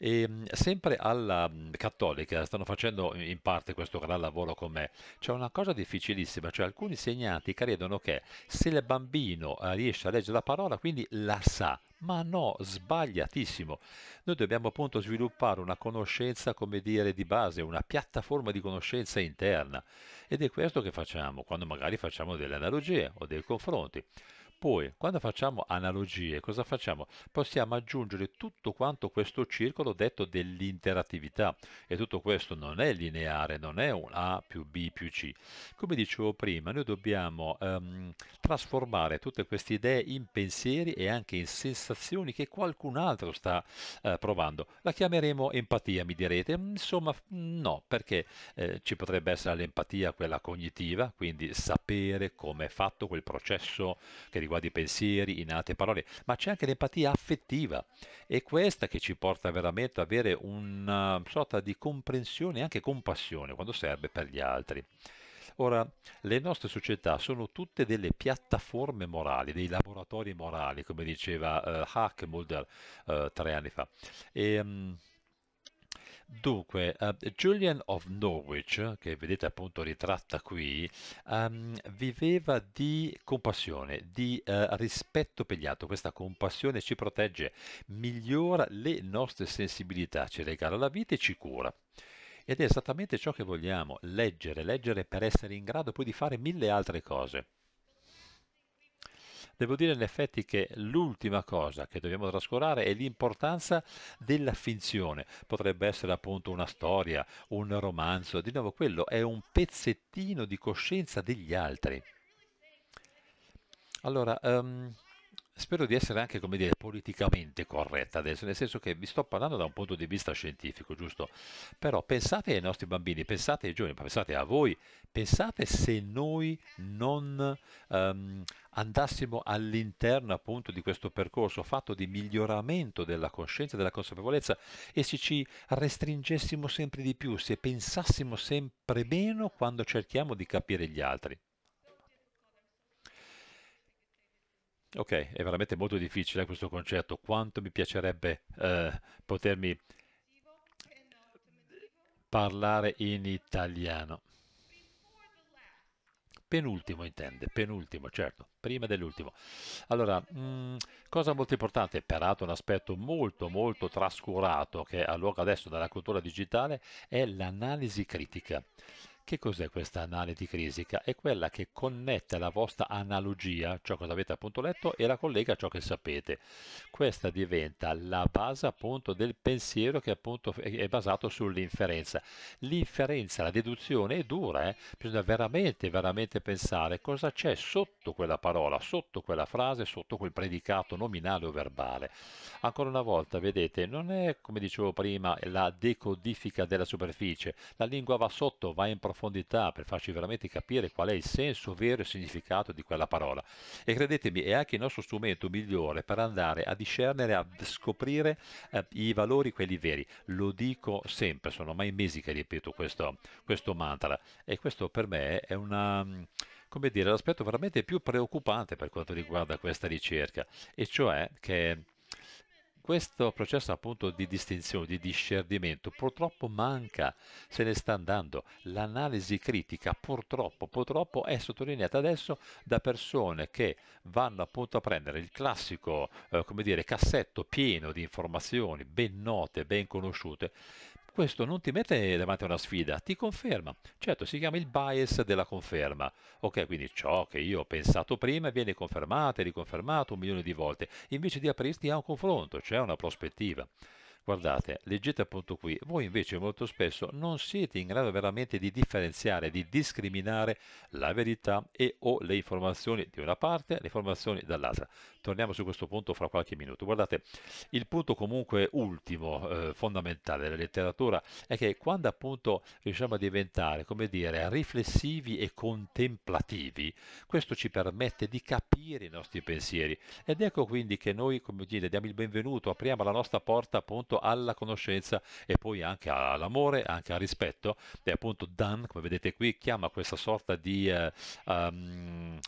E ehm, sempre alla mhmm, Cattolica stanno facendo in parte questo gran lavoro con me. C'è una cosa difficilissima, cioè alcuni segnanti credono che se il bambino eh, riesce a leggere la parola, quindi la sa, ma no, sbagliatissimo. Noi dobbiamo appunto sviluppare una conoscenza, come dire, di base, una piattaforma di conoscenza interna. Ed è questo che facciamo quando magari facciamo delle analogie o dei confronti. Poi, quando facciamo analogie, cosa facciamo? Possiamo aggiungere tutto quanto questo circolo detto dell'interattività e tutto questo non è lineare, non è un A più B più C. Come dicevo prima, noi dobbiamo ehm, trasformare tutte queste idee in pensieri e anche in sensazioni che qualcun altro sta eh, provando. La chiameremo empatia, mi direte? Insomma, no, perché eh, ci potrebbe essere l'empatia, quella cognitiva, quindi sapere come è fatto quel processo che riguarda riguarda i pensieri, in altre parole, ma c'è anche l'empatia affettiva. È questa che ci porta veramente ad avere una sorta di comprensione e anche compassione quando serve per gli altri. Ora, le nostre società sono tutte delle piattaforme morali, dei laboratori morali, come diceva uh, eh, Hackmulder uh, eh, tre anni fa. E, um, Dunque, uh, Julian of Norwich, che vedete appunto ritratta qui, um, viveva di compassione, di uh, rispetto per gli altri. Questa compassione ci protegge, migliora le nostre sensibilità, ci regala la vita e ci cura. Ed è esattamente ciò che vogliamo, leggere, leggere per essere in grado poi di fare mille altre cose. Devo dire in effetti che l'ultima cosa che dobbiamo trascurare è l'importanza della finzione. Potrebbe essere appunto una storia, un romanzo, di nuovo quello è un pezzettino di coscienza degli altri. Allora, um, spero di essere anche, come dire, politicamente corretta adesso, nel senso che vi sto parlando da un punto di vista scientifico, giusto? Però pensate ai nostri bambini, pensate ai giovani, pensate a voi, pensate se noi non um, andassimo all'interno appunto di questo percorso fatto di miglioramento della coscienza, della consapevolezza e se ci restringessimo sempre di più, se pensassimo sempre meno quando cerchiamo di capire gli altri. Ok, è veramente molto difficile questo concetto. Quanto mi piacerebbe eh, potermi parlare in italiano. Penultimo intende, penultimo, certo, prima dell'ultimo. Allora, mh, mm, cosa molto importante, peraltro un aspetto molto molto trascurato che ha luogo adesso nella cultura digitale, è l'analisi critica. Che cos'è questa analisi crisica? È quella che connette la vostra analogia, ciò che avete appunto letto, e la collega a ciò che sapete. Questa diventa la base appunto del pensiero che appunto è basato sull'inferenza. L'inferenza, la deduzione è dura, eh? bisogna veramente, veramente pensare cosa c'è sotto quella parola, sotto quella frase, sotto quel predicato nominale o verbale. Ancora una volta, vedete, non è come dicevo prima la decodifica della superficie, la lingua va sotto, va in profondità profondità per farci veramente capire qual è il senso vero e significato di quella parola. E credetemi, è anche il nostro strumento migliore per andare a discernere, a scoprire eh, i valori, quelli veri. Lo dico sempre, sono mai mesi che ripeto questo, questo mantra e questo per me è una come dire, l'aspetto veramente più preoccupante per quanto riguarda questa ricerca, e cioè che questo processo appunto di distinzione, di discernimento, purtroppo manca, se ne sta andando. L'analisi critica purtroppo, purtroppo è sottolineata adesso da persone che vanno appunto a prendere il classico, eh, come dire, cassetto pieno di informazioni ben note, ben conosciute questo non ti mette davanti a una sfida, ti conferma. Certo, si chiama il bias della conferma. Ok, quindi ciò che io ho pensato prima viene confermato e riconfermato un milione di volte, invece di aprirti a un confronto, cioè a una prospettiva. Guardate, leggete appunto qui, voi invece molto spesso non siete in grado veramente di differenziare, di discriminare la verità e o le informazioni di una parte, le informazioni dall'altra torniamo su questo punto fra qualche minuto. Guardate, il punto comunque ultimo, eh, fondamentale della letteratura, è che quando appunto riusciamo a diventare, come dire, riflessivi e contemplativi, questo ci permette di capire i nostri pensieri. Ed ecco quindi che noi, come dire, diamo il benvenuto, apriamo la nostra porta appunto alla conoscenza e poi anche all'amore, anche al rispetto. E appunto Dan, come vedete qui, chiama questa sorta di... Eh, um,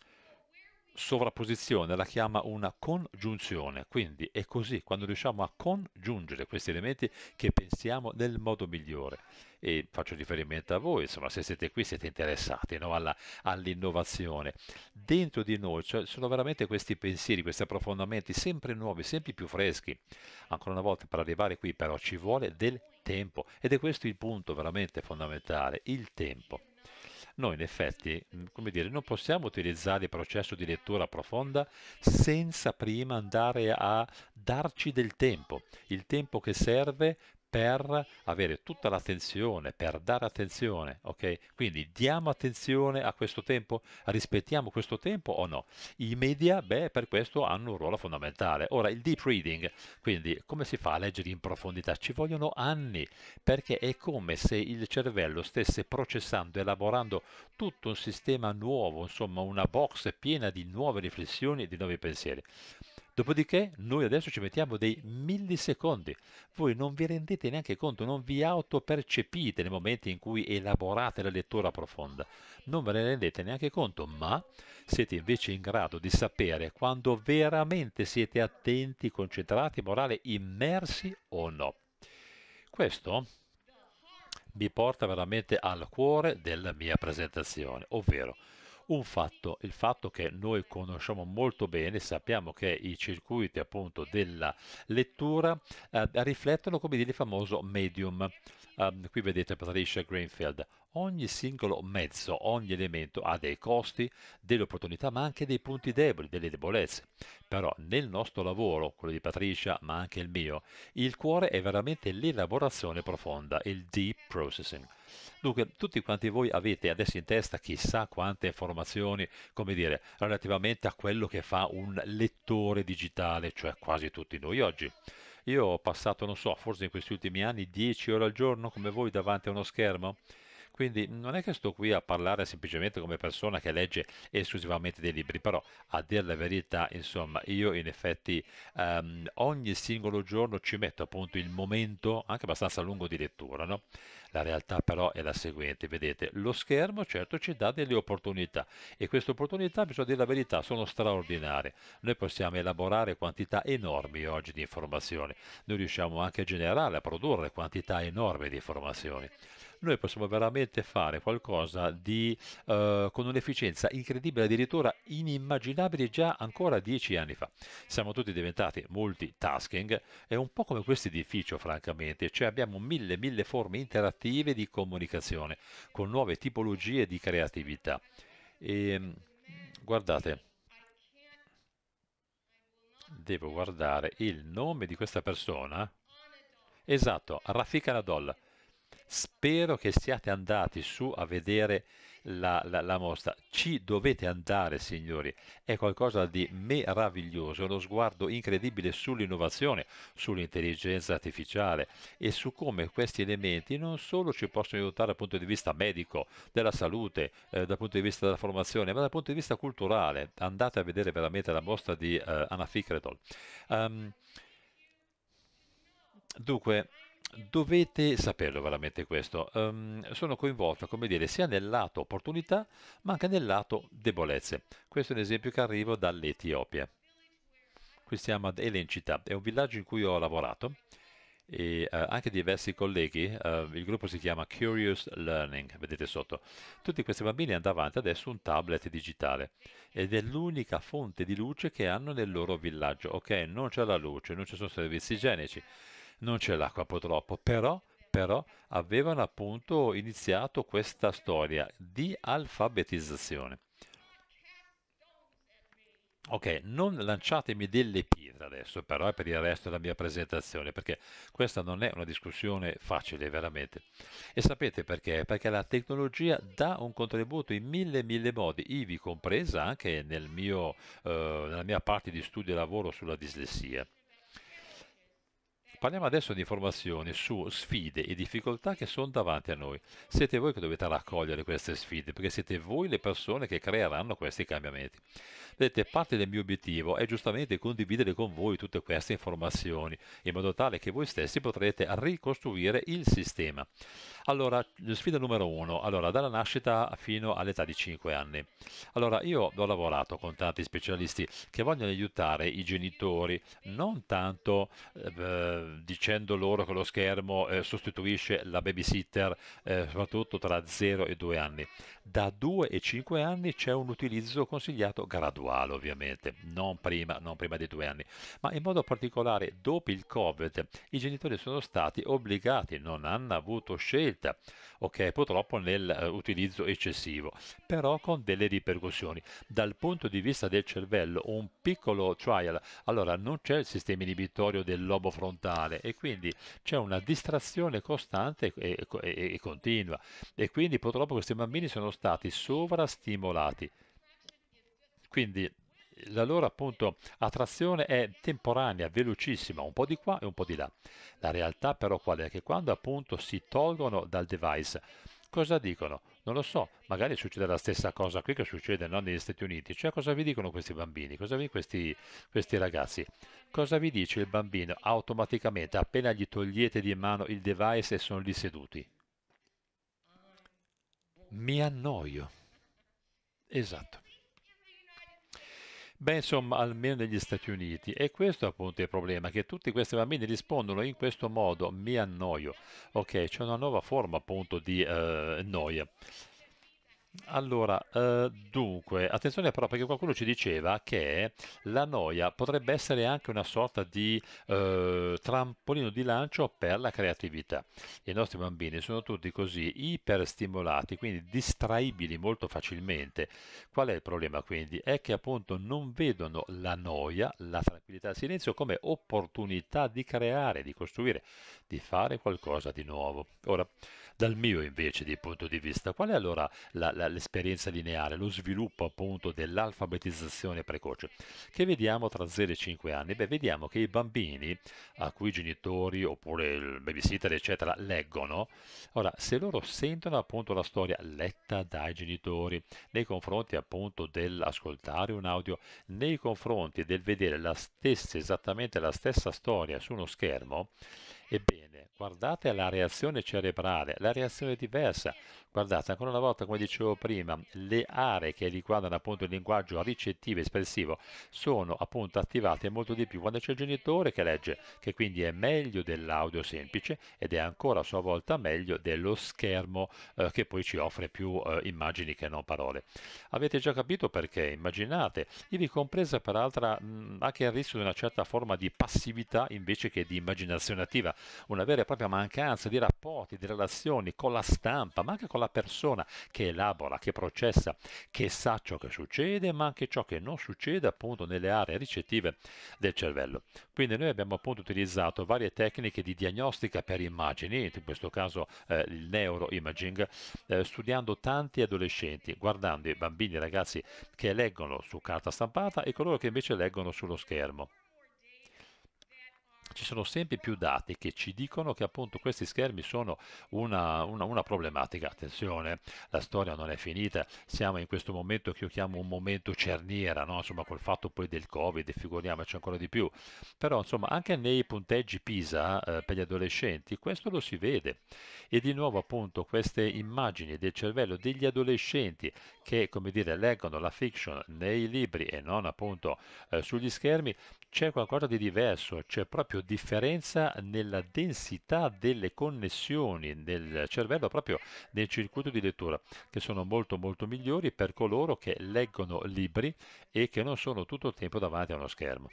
sovrapposizione la chiama una congiunzione, quindi è così quando riusciamo a congiungere questi elementi che pensiamo nel modo migliore. E faccio riferimento a voi, insomma, se siete qui siete interessati no? all'innovazione. Dentro di noi cioè, sono veramente questi pensieri, questi approfondimenti sempre nuovi, sempre più freschi. Ancora una volta, per arrivare qui però ci vuole del tempo ed è questo il punto veramente fondamentale, il tempo. Noi in effetti, mm, come dire, non possiamo utilizzare il processo di lettura profonda senza prima andare a darci del tempo, il tempo che serve per avere tutta l'attenzione, per dare attenzione, ok? Quindi diamo attenzione a questo tempo, rispettiamo questo tempo o no? I media, beh, per questo hanno un ruolo fondamentale. Ora, il deep reading, quindi come si fa a leggere in profondità? Ci vogliono anni, perché è come se il cervello stesse processando, elaborando tutto un sistema nuovo, insomma una box piena di nuove riflessioni e di nuovi pensieri. Dopodiché noi adesso ci mettiamo dei millisecondi. Voi non vi rendete neanche conto, non vi autopercepite nei momenti in cui elaborate la lettura profonda. Non ve ne rendete neanche conto, ma siete invece in grado di sapere quando veramente siete attenti, concentrati, morale, immersi o no. Questo mi porta veramente al cuore della mia presentazione, ovvero un fatto, il fatto che noi conosciamo molto bene, sappiamo che i circuiti appunto della lettura eh, riflettono come dire il famoso medium. Um, qui vedete Patricia Greenfield. Ogni singolo mezzo, ogni elemento ha dei costi, delle opportunità, ma anche dei punti deboli, delle debolezze. Però nel nostro lavoro, quello di Patricia, ma anche il mio, il cuore è veramente l'elaborazione profonda, il deep processing. Dunque, tutti quanti voi avete adesso in testa chissà quante informazioni, come dire, relativamente a quello che fa un lettore digitale, cioè quasi tutti noi oggi. Io ho passato, non so, forse in questi ultimi anni 10 ore al giorno come voi davanti a uno schermo quindi non è che sto qui a parlare semplicemente come persona che legge esclusivamente dei libri, però a dire la verità, insomma, io in effetti ehm, ogni singolo giorno ci metto appunto il momento anche abbastanza lungo di lettura, no? La realtà però è la seguente, vedete, lo schermo certo ci dà delle opportunità e queste opportunità, bisogna dire la verità, sono straordinarie. Noi possiamo elaborare quantità enormi oggi di informazioni, noi riusciamo anche a generare, a produrre quantità enormi di informazioni noi possiamo veramente fare qualcosa di, eh, con un'efficienza incredibile, addirittura inimmaginabile già ancora dieci anni fa. Siamo tutti diventati multitasking, è un po' come questo edificio francamente, cioè abbiamo mille mille forme interattive di comunicazione con nuove tipologie di creatività. E, ehm, guardate, devo guardare il nome di questa persona. Esatto, Rafika Nadol. Spero che siate andati su a vedere la, la, la, mostra. Ci dovete andare, signori. È qualcosa di meraviglioso, uno sguardo incredibile sull'innovazione, sull'intelligenza artificiale e su come questi elementi non solo ci possono aiutare dal punto di vista medico, della salute, eh, dal punto di vista della formazione, ma dal punto di vista culturale. Andate a vedere veramente la mostra di eh, Anna Ficredol. Um, ehm, dunque, dovete saperlo veramente questo, um, sono coinvolta come dire sia nel lato opportunità ma anche nel lato debolezze. Questo è un esempio che arrivo dall'Etiopia. Qui siamo ad Elencita, è un villaggio in cui ho lavorato e uh, anche diversi colleghi, uh, il gruppo si chiama Curious Learning, vedete sotto. Tutti questi bambini hanno davanti adesso un tablet digitale ed è l'unica fonte di luce che hanno nel loro villaggio, ok? Non c'è la luce, non ci sono servizi igienici, non c'è l'acqua purtroppo, però, però avevano appunto iniziato questa storia di alfabetizzazione. Ok, non lanciatemi delle pietre adesso però per il resto della mia presentazione perché questa non è una discussione facile veramente e sapete perché? Perché la tecnologia dà un contributo in mille mille modi, ivi compresa anche nel mio, eh, nella mia parte di studio e lavoro sulla dislessia. Parliamo adesso di informazioni su sfide e difficoltà che sono davanti a noi. Siete voi che dovete raccogliere queste sfide, perché siete voi le persone che creeranno questi cambiamenti. Vedete, parte del mio obiettivo è giustamente condividere con voi tutte queste informazioni, in modo tale che voi stessi potrete ricostruire il sistema. Allora, sfida numero uno, allora, dalla nascita fino all'età di 5 anni. Allora, io ho lavorato con tanti specialisti che vogliono aiutare i genitori, non tanto... Eh, dicendo loro che lo schermo eh, sostituisce la babysitter eh, soprattutto tra 0 e 2 anni. Da 2 e 5 anni c'è un utilizzo consigliato graduale ovviamente, non prima, non prima di 2 anni, ma in modo particolare dopo il Covid i genitori sono stati obbligati, non hanno avuto scelta ok? Purtroppo nell'utilizzo eh, eccessivo, però con delle ripercussioni. Dal punto di vista del cervello, un piccolo trial, allora non c'è il sistema inibitorio del lobo frontale e quindi c'è una distrazione costante e, e, e continua e quindi purtroppo questi bambini sono stati sovrastimolati. Quindi la loro appunto attrazione è temporanea, velocissima, un po' di qua e un po' di là. La realtà però qual è? Che quando appunto si tolgono dal device, cosa dicono? Non lo so, magari succede la stessa cosa qui che succede no, negli Stati Uniti, cioè cosa vi dicono questi bambini, cosa vi questi, questi ragazzi? Cosa vi dice il bambino automaticamente appena gli togliete di mano il device e sono lì seduti? Mi annoio. Esatto. Beh, insomma, almeno negli Stati Uniti. E questo appunto è il problema, che tutti questi bambini rispondono in questo modo, mi annoio. Ok, c'è una nuova forma appunto di eh, noia. Allora, eh, dunque, attenzione però perché qualcuno ci diceva che la noia potrebbe essere anche una sorta di eh, trampolino di lancio per la creatività. I nostri bambini sono tutti così iperstimolati, quindi distraibili molto facilmente. Qual è il problema quindi? È che appunto non vedono la noia, la tranquillità, il silenzio come opportunità di creare, di costruire, di fare qualcosa di nuovo. Ora, dal mio invece di punto di vista, qual è allora la, la, l'esperienza lineare, lo sviluppo appunto dell'alfabetizzazione precoce che vediamo tra 0 e 5 anni? Beh, vediamo che i bambini a cui i genitori oppure il babysitter eccetera leggono, ora se loro sentono appunto la storia letta dai genitori nei confronti appunto dell'ascoltare un audio, nei confronti del vedere la stessa, esattamente la stessa storia su uno schermo, ebbene Guardate la reazione cerebrale, la reazione è diversa. Guardate, ancora una volta, come dicevo prima, le aree che riguardano appunto il linguaggio ricettivo e espressivo sono appunto attivate molto di più quando c'è il genitore che legge, che quindi è meglio dell'audio semplice ed è ancora a sua volta meglio dello schermo eh, che poi ci offre più eh, immagini che non parole. Avete già capito perché, immaginate, ivi compresa peraltro anche il rischio di una certa forma di passività invece che di immaginazione attiva, una vera vera e propria mancanza di rapporti, di relazioni con la stampa, ma anche con la persona che elabora, che processa, che sa ciò che succede, ma anche ciò che non succede appunto nelle aree ricettive del cervello. Quindi noi abbiamo appunto utilizzato varie tecniche di diagnostica per immagini, in questo caso eh, il neuroimaging, eh, studiando tanti adolescenti, guardando i bambini e i ragazzi che leggono su carta stampata e coloro che invece leggono sullo schermo ci sono sempre più dati che ci dicono che appunto questi schermi sono una, una, una problematica. Attenzione, la storia non è finita, siamo in questo momento che io chiamo un momento cerniera, no? insomma col fatto poi del Covid, figuriamoci ancora di più, però insomma anche nei punteggi PISA eh, per gli adolescenti questo lo si vede e di nuovo appunto queste immagini del cervello degli adolescenti che come dire leggono la fiction nei libri e non appunto eh, sugli schermi c'è qualcosa di diverso, c'è proprio differenza nella densità delle connessioni nel cervello, proprio nel circuito di lettura, che sono molto molto migliori per coloro che leggono libri e che non sono tutto il tempo davanti a uno schermo.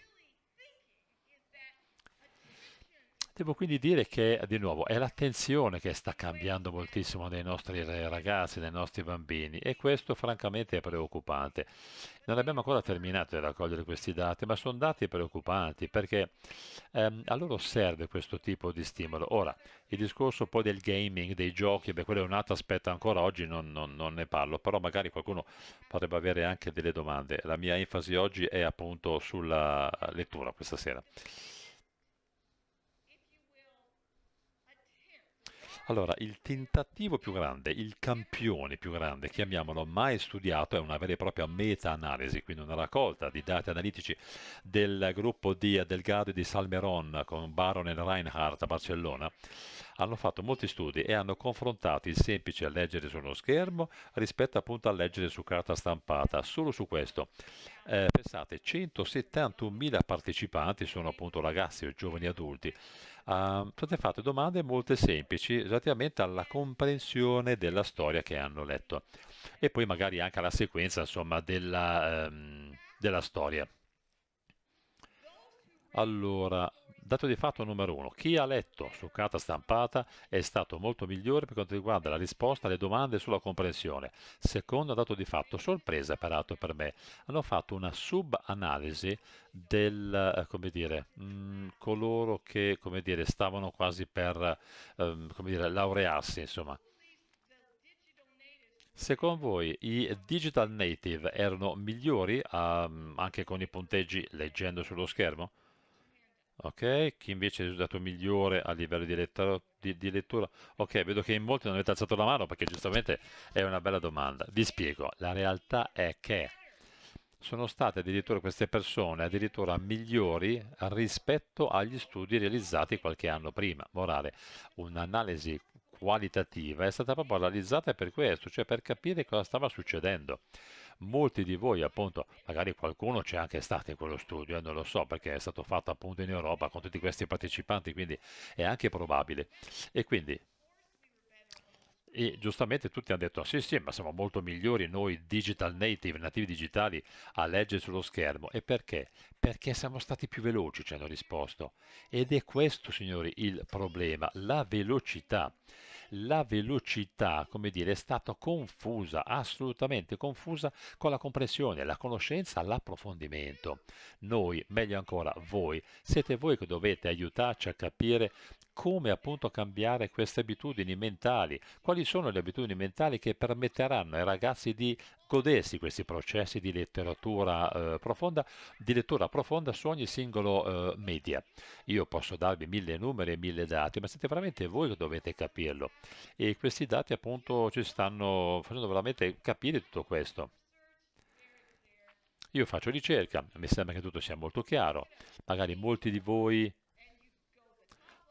Devo quindi dire che, di nuovo, è l'attenzione che sta cambiando moltissimo nei nostri ragazzi, nei nostri bambini e questo francamente è preoccupante. Non abbiamo ancora terminato di raccogliere questi dati, ma sono dati preoccupanti perché ehm, a loro serve questo tipo di stimolo. Ora, il discorso poi del gaming, dei giochi, beh, quello è un altro aspetto ancora oggi, non, non, non ne parlo, però magari qualcuno potrebbe avere anche delle domande. La mia enfasi oggi è appunto sulla lettura questa sera. Allora, il tentativo più grande, il campione più grande, chiamiamolo mai studiato, è una vera e propria meta-analisi, quindi una raccolta di dati analitici del gruppo di Delgado e di Salmeron con Baron e Reinhardt a Barcellona hanno fatto molti studi e hanno confrontato il semplice a leggere su uno schermo rispetto appunto a leggere su carta stampata. Solo su questo, eh, pensate, 171.000 partecipanti sono appunto ragazzi o giovani adulti. Eh, sono state fatte domande molto semplici relativamente alla comprensione della storia che hanno letto e poi magari anche alla sequenza insomma della, ehm, della storia. Allora, dato di fatto numero uno, chi ha letto su carta stampata è stato molto migliore per quanto riguarda la risposta alle domande sulla comprensione. Secondo dato di fatto, sorpresa peraltro per me, hanno fatto una sub-analisi del, eh, come dire, mh, mm, coloro che, come dire, stavano quasi per, ehm, come dire, laurearsi, insomma. Secondo voi i digital native erano migliori, um, anche con i punteggi leggendo sullo schermo? ok chi invece è risultato migliore a livello di, lettero, di, di, lettura ok vedo che in molti non avete alzato la mano perché giustamente è una bella domanda vi spiego la realtà è che sono state addirittura queste persone addirittura migliori rispetto agli studi realizzati qualche anno prima morale un'analisi qualitativa è stata proprio realizzata per questo cioè per capire cosa stava succedendo molti di voi appunto, magari qualcuno c'è anche stato in quello studio, eh, non lo so perché è stato fatto appunto in Europa con tutti questi partecipanti, quindi è anche probabile. E quindi e giustamente tutti hanno detto sì sì ma siamo molto migliori noi digital native nativi digitali a leggere sullo schermo e perché? perché siamo stati più veloci ci hanno risposto ed è questo signori il problema la velocità la velocità, come dire, è stata confusa, assolutamente confusa con la comprensione, la conoscenza, l'approfondimento. Noi, meglio ancora voi, siete voi che dovete aiutarci a capire come appunto cambiare queste abitudini mentali, quali sono le abitudini mentali che permetteranno ai ragazzi di godersi questi processi di letteratura eh, profonda, di lettura profonda su ogni singolo eh, media. Io posso darvi mille numeri e mille dati, ma siete veramente voi che dovete capirlo e questi dati appunto ci stanno facendo veramente capire tutto questo. Io faccio ricerca, mi sembra che tutto sia molto chiaro, magari molti di voi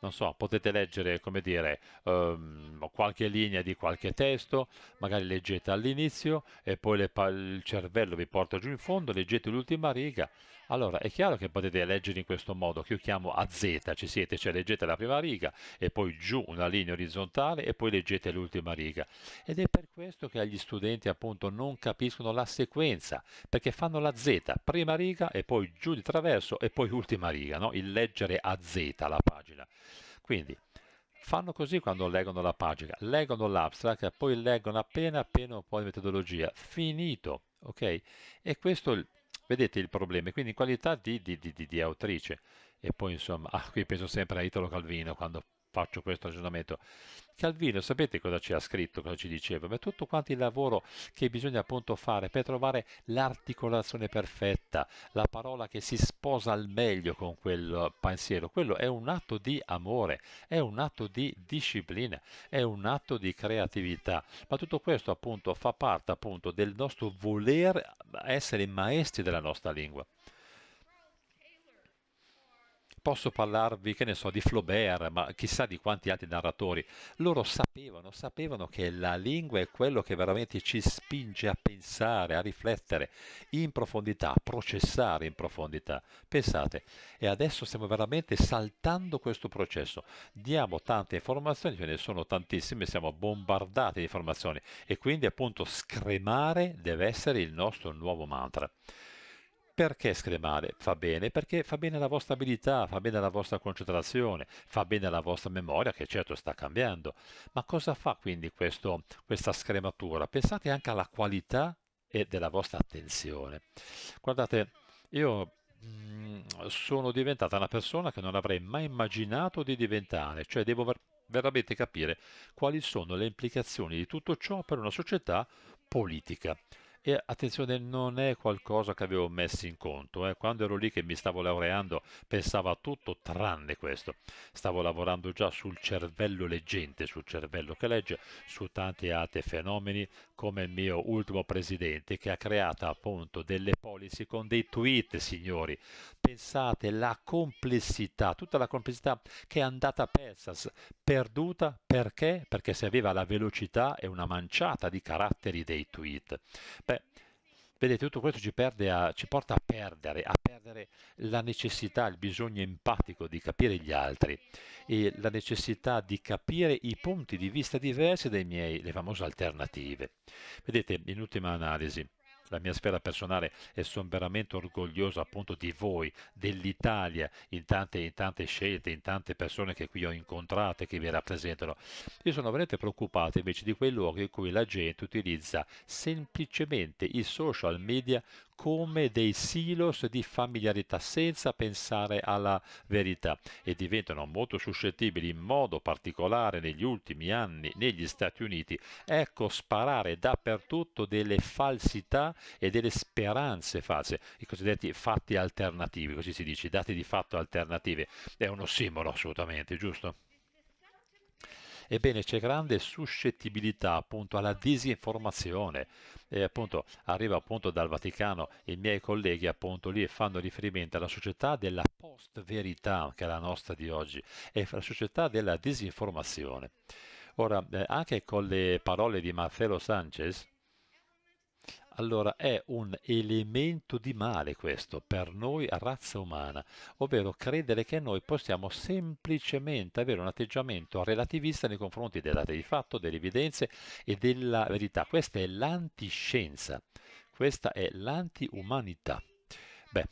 non so, potete leggere, come dire, um, qualche linea di qualche testo, magari leggete all'inizio e poi le, il cervello vi porta giù in fondo, leggete l'ultima riga allora, è chiaro che potete leggere in questo modo, che io chiamo a Z, ci siete, cioè leggete la prima riga e poi giù una linea orizzontale e poi leggete l'ultima riga. Ed è per questo che agli studenti appunto non capiscono la sequenza, perché fanno la Z, prima riga e poi giù di traverso e poi ultima riga, no? il leggere a Z la pagina. Quindi, fanno così quando leggono la pagina, leggono l'abstract, e poi leggono appena appena un po' di metodologia, finito, ok? E questo Vedete il problema, quindi in qualità di, di, di, di autrice. E poi insomma, ah, qui penso sempre a Italo Calvino quando faccio questo ragionamento. Calvino, sapete cosa ci ha scritto, cosa ci diceva? Ma tutto quanto il lavoro che bisogna appunto fare per trovare l'articolazione perfetta, la parola che si sposa al meglio con quel pensiero, quello è un atto di amore, è un atto di disciplina, è un atto di creatività, ma tutto questo appunto fa parte appunto del nostro voler essere maestri della nostra lingua posso parlarvi, che ne so, di Flaubert, ma chissà di quanti altri narratori. Loro sapevano, sapevano che la lingua è quello che veramente ci spinge a pensare, a riflettere in profondità, a processare in profondità. Pensate, e adesso stiamo veramente saltando questo processo. Diamo tante informazioni, ce ne sono tantissime, siamo bombardati di informazioni e quindi appunto scremare deve essere il nostro nuovo mantra. Perché scremare? Fa bene perché fa bene alla vostra abilità, fa bene alla vostra concentrazione, fa bene alla vostra memoria che certo sta cambiando. Ma cosa fa quindi questo, questa scrematura? Pensate anche alla qualità e della vostra attenzione. Guardate, io mh, mm, sono diventata una persona che non avrei mai immaginato di diventare, cioè devo ver veramente capire quali sono le implicazioni di tutto ciò per una società politica e attenzione non è qualcosa che avevo messo in conto eh. quando ero lì che mi stavo laureando pensavo a tutto tranne questo stavo lavorando già sul cervello leggente sul cervello che legge su tanti altri fenomeni come il mio ultimo presidente che ha creato appunto delle policy con dei tweet signori pensate la complessità tutta la complessità che è andata persa perduta perché? perché si aveva la velocità e una manciata di caratteri dei tweet Beh, vedete, tutto questo ci, a, ci porta a perdere, a perdere la necessità, il bisogno empatico di capire gli altri e la necessità di capire i punti di vista diversi dai miei, le famose alternative. Vedete, in ultima analisi, la mia sfera personale e sono veramente orgoglioso appunto di voi, dell'Italia, in tante, in tante scelte, in tante persone che qui ho incontrato e che vi rappresentano. Io sono veramente preoccupato invece di quei luoghi in cui la gente utilizza semplicemente i social media come dei silos di familiarità senza pensare alla verità e diventano molto suscettibili in modo particolare negli ultimi anni negli Stati Uniti. Ecco sparare dappertutto delle falsità e delle speranze false, i cosiddetti fatti alternativi, così si dice, dati di fatto alternative. È uno simbolo assolutamente, giusto? Ebbene, c'è grande suscettibilità appunto alla disinformazione e appunto arriva appunto dal Vaticano i miei colleghi appunto lì fanno riferimento alla società della post-verità che è la nostra di oggi e la società della disinformazione. Ora, eh, anche con le parole di Marcelo Sanchez, allora, è un elemento di male questo per noi razza umana, ovvero credere che noi possiamo semplicemente avere un atteggiamento relativista nei confronti dei dati di fatto, delle evidenze e della verità. Questa è l'antiscienza, questa è l'antiumanità. Beh,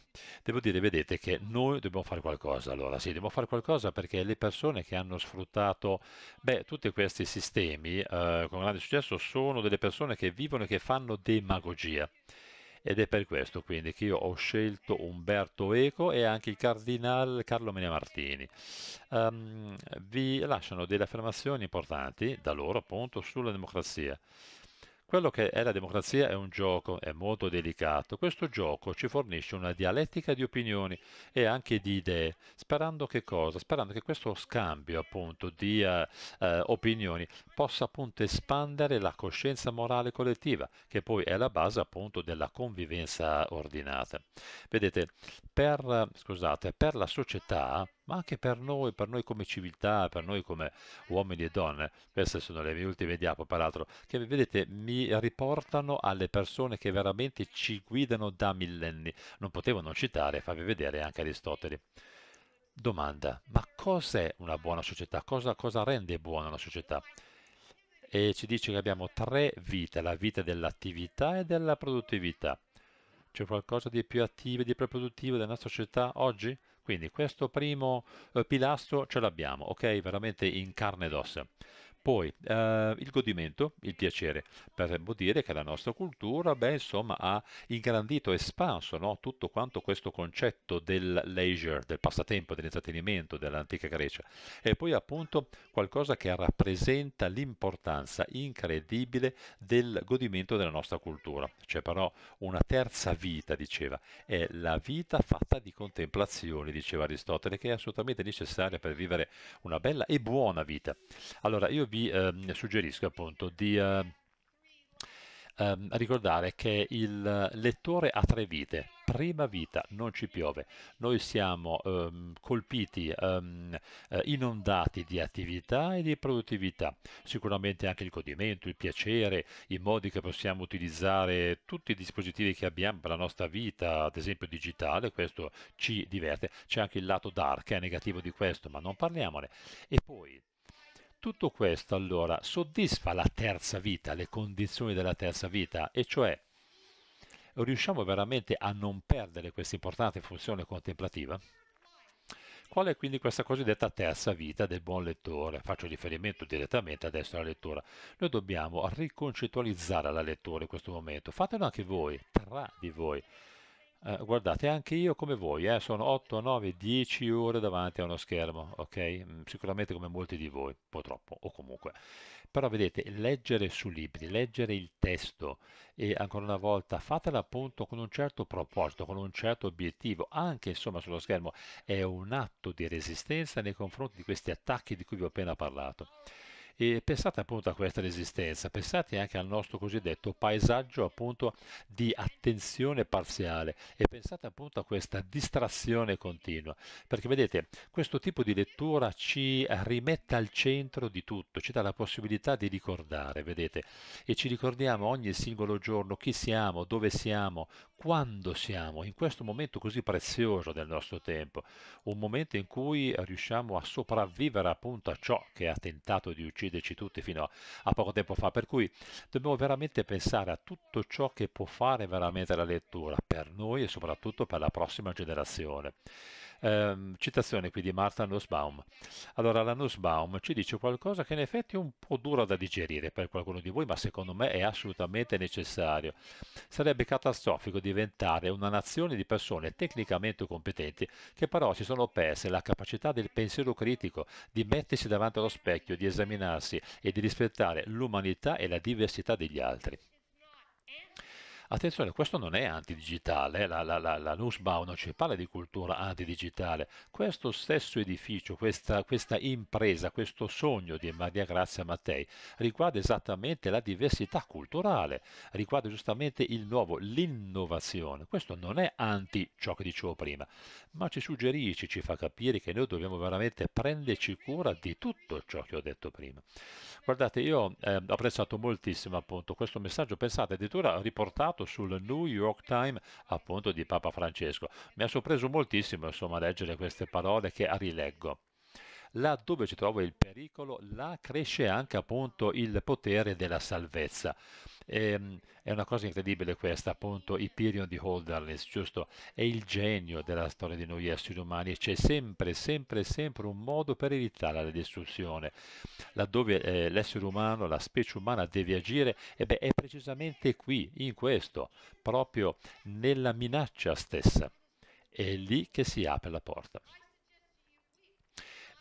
devo dire, vedete che noi dobbiamo fare qualcosa, allora sì, dobbiamo fare qualcosa perché le persone che hanno sfruttato, beh, tutti questi sistemi eh, con grande successo sono delle persone che vivono e che fanno demagogia. Ed è per questo quindi che io ho scelto Umberto Eco e anche il cardinale Carlo Mena Martini. Um, ehm, vi lasciano delle affermazioni importanti da loro appunto sulla democrazia. Quello che è la democrazia è un gioco, è molto delicato. Questo gioco ci fornisce una dialettica di opinioni e anche di idee, sperando che cosa? Sperando che questo scambio appunto di uh, opinioni possa appunto espandere la coscienza morale collettiva, che poi è la base appunto della convivenza ordinata. Vedete, per, scusate, per la società ma anche per noi, per noi come civiltà, per noi come uomini e donne. Queste sono le mie ultime diapo, peraltro, che vedete mi riportano alle persone che veramente ci guidano da millenni. Non potevo non citare e farvi vedere anche Aristotele. Domanda, ma cos'è una buona società? Cosa, cosa rende buona una società? E ci dice che abbiamo tre vite, la vita dell'attività e della produttività. C'è qualcosa di più attivo e di più produttivo della nostra società oggi? Quindi questo primo eh, pilastro ce l'abbiamo, ok? Veramente in carne ed ossa. Poi eh, il godimento, il piacere. Potremmo dire che la nostra cultura beh, insomma, ha ingrandito, espanso no? tutto quanto questo concetto del leisure, del passatempo, dell'intrattenimento dell'antica Grecia. E poi appunto qualcosa che rappresenta l'importanza incredibile del godimento della nostra cultura. C'è però una terza vita, diceva, è la vita fatta di contemplazioni, diceva Aristotele, che è assolutamente necessaria per vivere una bella e buona vita. Allora io vi vi ehm, suggerisco appunto di ehm, ehm, ricordare che il lettore ha tre vite. Prima vita non ci piove, noi siamo um, colpiti, um, inondati di attività e di produttività, sicuramente anche il godimento, il piacere, i modi che possiamo utilizzare, tutti i dispositivi che abbiamo per la nostra vita, ad esempio digitale, questo ci diverte, c'è anche il lato dark che è negativo di questo, ma non parliamone. E poi tutto questo allora soddisfa la terza vita, le condizioni della terza vita, e cioè riusciamo veramente a non perdere questa importante funzione contemplativa? Qual è quindi questa cosiddetta terza vita del buon lettore? Faccio riferimento direttamente adesso alla lettura. Noi dobbiamo riconcettualizzare la lettura in questo momento. Fatelo anche voi, tra di voi. Eh, guardate, anche io come voi, eh, sono 8, 9, 10 ore davanti a uno schermo, ok? Mm, sicuramente come molti di voi, purtroppo, o comunque. Però vedete, leggere su libri, leggere il testo e ancora una volta fatela appunto con un certo proposito, con un certo obiettivo, anche insomma sullo schermo, è un atto di resistenza nei confronti di questi attacchi di cui vi ho appena parlato. E pensate appunto a questa resistenza, pensate anche al nostro cosiddetto paesaggio appunto di attenzione parziale e pensate appunto a questa distrazione continua, perché vedete questo tipo di lettura ci rimette al centro di tutto, ci dà la possibilità di ricordare, vedete, e ci ricordiamo ogni singolo giorno chi siamo, dove siamo, quando siamo, in questo momento così prezioso del nostro tempo, un momento in cui riusciamo a sopravvivere appunto a ciò che ha tentato di uccidere ucciderci tutti fino a, a poco tempo fa, per cui dobbiamo veramente pensare a tutto ciò che può fare veramente la lettura per noi e soprattutto per la prossima generazione. Ehm, citazione qui di Martha Nussbaum. Allora, la Nussbaum ci dice qualcosa che in effetti è un po' dura da digerire per qualcuno di voi, ma secondo me è assolutamente necessario. Sarebbe catastrofico diventare una nazione di persone tecnicamente competenti che però si sono perse la capacità del pensiero critico, di mettersi davanti allo specchio, di esaminarsi e di rispettare l'umanità e la diversità degli altri. Attenzione, questo non è antidigitale, eh, la, la, la, la Nussbau non ci parla di cultura antidigitale, questo stesso edificio, questa, questa impresa, questo sogno di Maria Grazia Mattei riguarda esattamente la diversità culturale, riguarda giustamente il nuovo, l'innovazione, questo non è anti ciò che dicevo prima, ma ci suggerisce, ci fa capire che noi dobbiamo veramente prenderci cura di tutto ciò che ho detto prima. Guardate, io eh, ho apprezzato moltissimo appunto questo messaggio, pensate addirittura riportato stato sul New York Times appunto di Papa Francesco. Mi ha sorpreso moltissimo insomma leggere queste parole che rileggo laddove dove si trova il pericolo, là cresce anche appunto il potere della salvezza. E, ehm, è una cosa incredibile questa, appunto, Hyperion di Holderness, giusto? È il genio della storia di noi esseri umani c'è sempre, sempre, sempre un modo per evitare la distruzione. Laddove eh, l'essere umano, la specie umana deve agire, e beh, è precisamente qui, in questo, proprio nella minaccia stessa. È lì che si apre la porta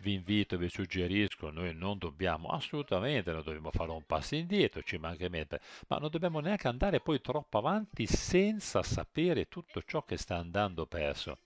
vi invito vi suggerisco, noi non dobbiamo assolutamente, non dobbiamo fare un passo indietro, ci mancherebbe, ma non dobbiamo neanche andare poi troppo avanti senza sapere tutto ciò che sta andando perso.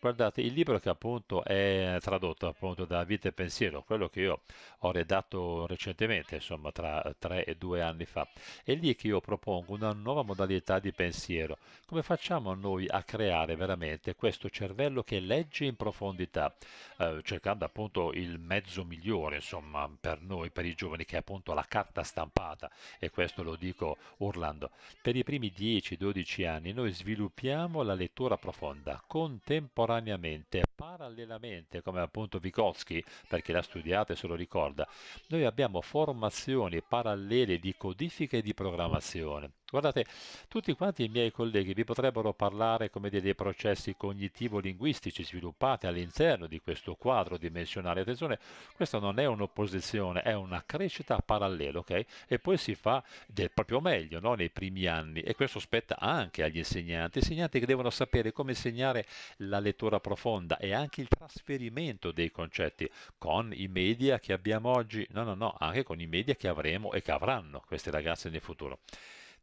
Guardate, il libro che appunto è tradotto appunto da Vita e Pensiero, quello che io ho redatto recentemente, insomma tra tre e due anni fa, è lì che io propongo una nuova modalità di pensiero. Come facciamo noi a creare veramente questo cervello che legge in profondità, eh, cercando appunto il mezzo migliore, insomma, per noi, per i giovani, che è appunto la carta stampata, e questo lo dico urlando. Per i primi 10-12 anni noi sviluppiamo la lettura profonda, contemporanea contemporaneamente, parallelamente, come appunto Vygotsky, perché l'ha studiato e se lo ricorda, noi abbiamo formazioni parallele di codifica e di programmazione. Guardate, tutti quanti i miei colleghi vi potrebbero parlare come dei processi cognitivo-linguistici sviluppati all'interno di questo quadro dimensionale. Attenzione, questa non è un'opposizione, è una crescita parallela, ok? E poi si fa del proprio meglio no? nei primi anni e questo spetta anche agli insegnanti, insegnanti che devono sapere come insegnare la lettura profonda e anche il trasferimento dei concetti con i media che abbiamo oggi, no no no, anche con i media che avremo e che avranno questi ragazzi nel futuro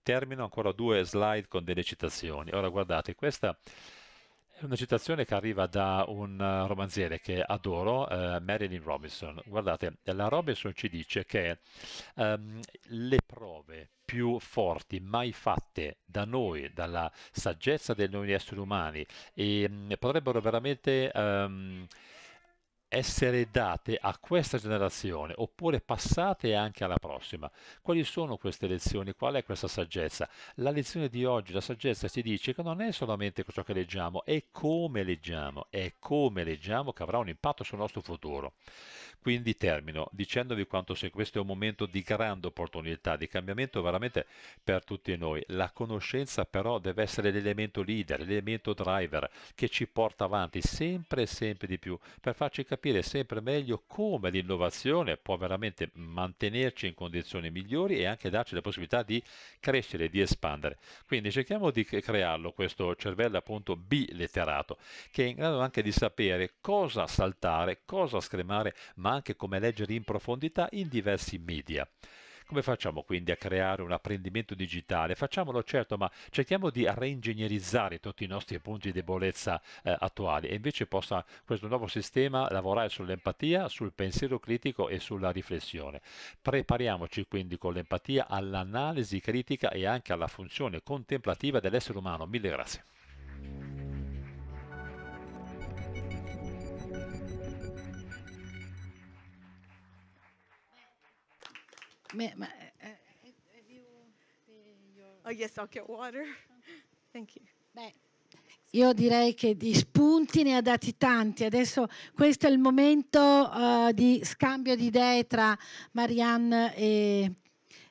termino ancora due slide con delle citazioni. Ora guardate, questa è una citazione che arriva da un eh, romanziere che adoro, eh, Marilyn Robinson. Guardate, la Robinson ci dice che ehm, le prove più forti mai fatte da noi, dalla saggezza dei noi esseri umani, e, ehm, mh, potrebbero veramente... Ehm, essere date a questa generazione oppure passate anche alla prossima. Quali sono queste lezioni? Qual è questa saggezza? La lezione di oggi, la saggezza, ci dice che non è solamente ciò che leggiamo, è come leggiamo, è come leggiamo che avrà un impatto sul nostro futuro. Quindi termino dicendovi quanto se questo è un momento di grande opportunità, di cambiamento veramente per tutti noi. La conoscenza però deve essere l'elemento leader, l'elemento driver che ci porta avanti sempre e sempre di più per farci capire sempre meglio come l'innovazione può veramente mantenerci in condizioni migliori e anche darci la possibilità di crescere, di espandere. Quindi cerchiamo di crearlo questo cervello appunto biletterato che è in grado anche di sapere cosa saltare, cosa scremare, ma anche come leggere in profondità in diversi media. Come facciamo quindi a creare un apprendimento digitale? Facciamolo certo, ma cerchiamo di reingegnerizzare tutti i nostri punti di debolezza eh, attuali e invece possa questo nuovo sistema lavorare sull'empatia, sul pensiero critico e sulla riflessione. Prepariamoci quindi con l'empatia all'analisi critica e anche alla funzione contemplativa dell'essere umano. Mille grazie. May, may, uh, you, eh, your... Oh yes, okay, water. Thank you. Beh, io direi che di spunti ne ha dati tanti. Adesso questo è il momento uh, di scambio di idee tra Marianne e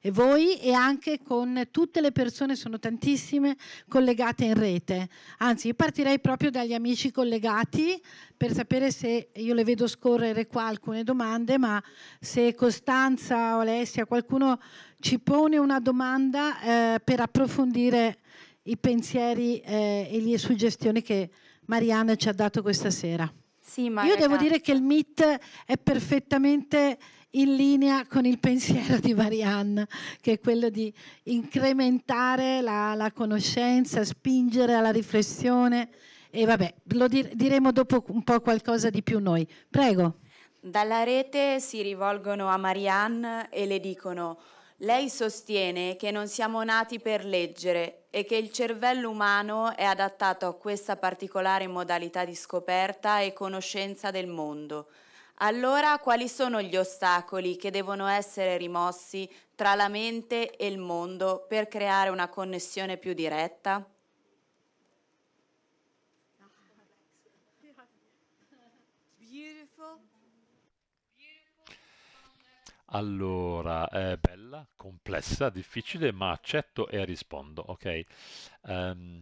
e voi e anche con tutte le persone, sono tantissime, collegate in rete. Anzi, io partirei proprio dagli amici collegati per sapere se io le vedo scorrere qua alcune domande, ma se Costanza o Alessia, qualcuno ci pone una domanda eh, per approfondire i pensieri eh, e le suggestioni che Marianne ci ha dato questa sera. Sì, Io ragazza. devo dire che il MIT è perfettamente in linea con il pensiero di Marianne, che è quello di incrementare la, la conoscenza, spingere alla riflessione e vabbè, lo diremo dopo un po' qualcosa di più noi. Prego. Dalla rete si rivolgono a Marianne e le dicono lei sostiene che non siamo nati per leggere e che il cervello umano è adattato a questa particolare modalità di scoperta e conoscenza del mondo. Allora quali sono gli ostacoli che devono essere rimossi tra la mente e il mondo per creare una connessione più diretta? Allora, è bella, complessa, difficile, ma accetto e rispondo, ok? Um,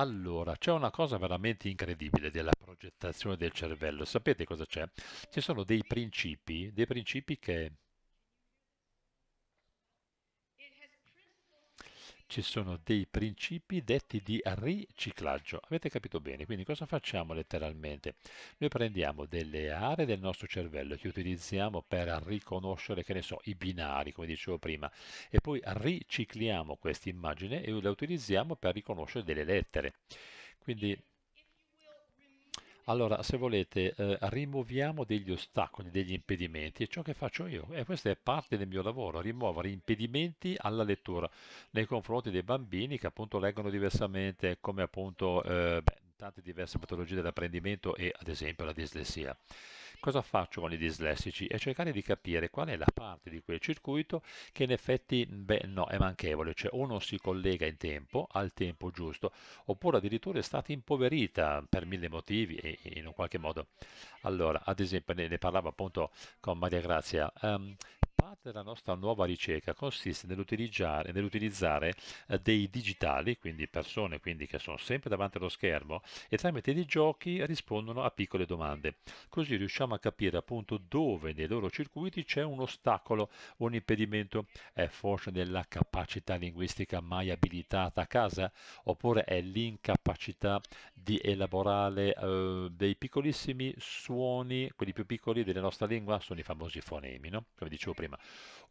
Allora, c'è una cosa veramente incredibile della progettazione del cervello. Sapete cosa c'è? Ci sono dei principi, dei principi che ci sono dei principi detti di riciclaggio. Avete capito bene, quindi cosa facciamo letteralmente? Noi prendiamo delle aree del nostro cervello che utilizziamo per riconoscere, che ne so, i binari, come dicevo prima, e poi ricicliamo questa immagine e la utilizziamo per riconoscere delle lettere. Quindi allora, se volete, eh, rimuoviamo degli ostacoli, degli impedimenti, è ciò che faccio io e questa è parte del mio lavoro, rimuovere impedimenti alla lettura nei confronti dei bambini che appunto leggono diversamente, come appunto eh, beh, tante diverse patologie dell'apprendimento e ad esempio la dislessia cosa faccio con i dislessici? e cercare di capire qual è la parte di quel circuito che in effetti beh, no, è manchevole, cioè o non si collega in tempo, al tempo giusto, oppure addirittura è stata impoverita per mille motivi e in un qualche modo. Allora, ad esempio, ne, ne parlavo appunto con Maria Grazia. Um, Parte della nostra nuova ricerca consiste nell'utilizzare, nell'utilizzare eh, dei digitali, quindi persone quindi, che sono sempre davanti allo schermo e tramite dei giochi rispondono a piccole domande. Così riusciamo a capire appunto dove nei loro circuiti c'è un ostacolo un impedimento. È forse nella capacità linguistica mai abilitata a casa? Oppure è l'incapacità di elaborare eh, dei piccolissimi suoni, quelli più piccoli della nostra lingua, sono i famosi fonemi, no? come dicevo prima prima.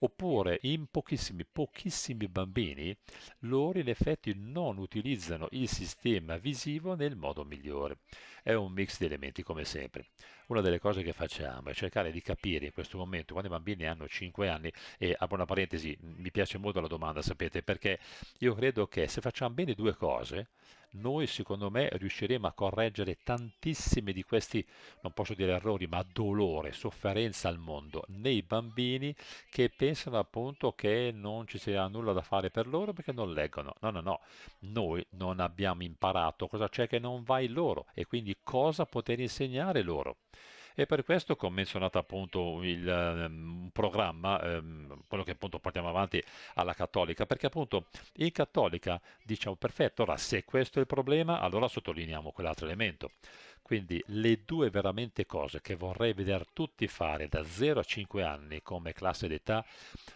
Oppure in pochissimi, pochissimi bambini loro in effetti non utilizzano il sistema visivo nel modo migliore. È un mix di elementi come sempre. Una delle cose che facciamo è cercare di capire in questo momento quando i bambini hanno 5 anni e apro una parentesi, mi piace molto la domanda, sapete, perché io credo che se facciamo bene due cose, noi secondo me riusciremo a correggere tantissimi di questi, non posso dire errori, ma dolore, sofferenza al mondo nei bambini che pensano appunto che non ci sia nulla da fare per loro perché non leggono. No, no, no, noi non abbiamo imparato cosa c'è che non va in loro e quindi cosa poter insegnare loro e per questo ho menzionato appunto il um, programma, um, quello che appunto portiamo avanti alla cattolica, perché appunto in cattolica diciamo perfetto, ora se questo è il problema allora sottolineiamo quell'altro elemento. Quindi le due veramente cose che vorrei vedere tutti fare da 0 a 5 anni come classe d'età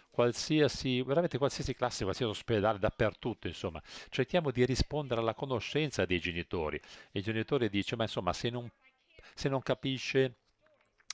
qualsiasi, veramente qualsiasi classe, qualsiasi ospedale, dappertutto, insomma. Cerchiamo di rispondere alla conoscenza dei genitori. E il genitore dice, ma insomma, se non, se non capisce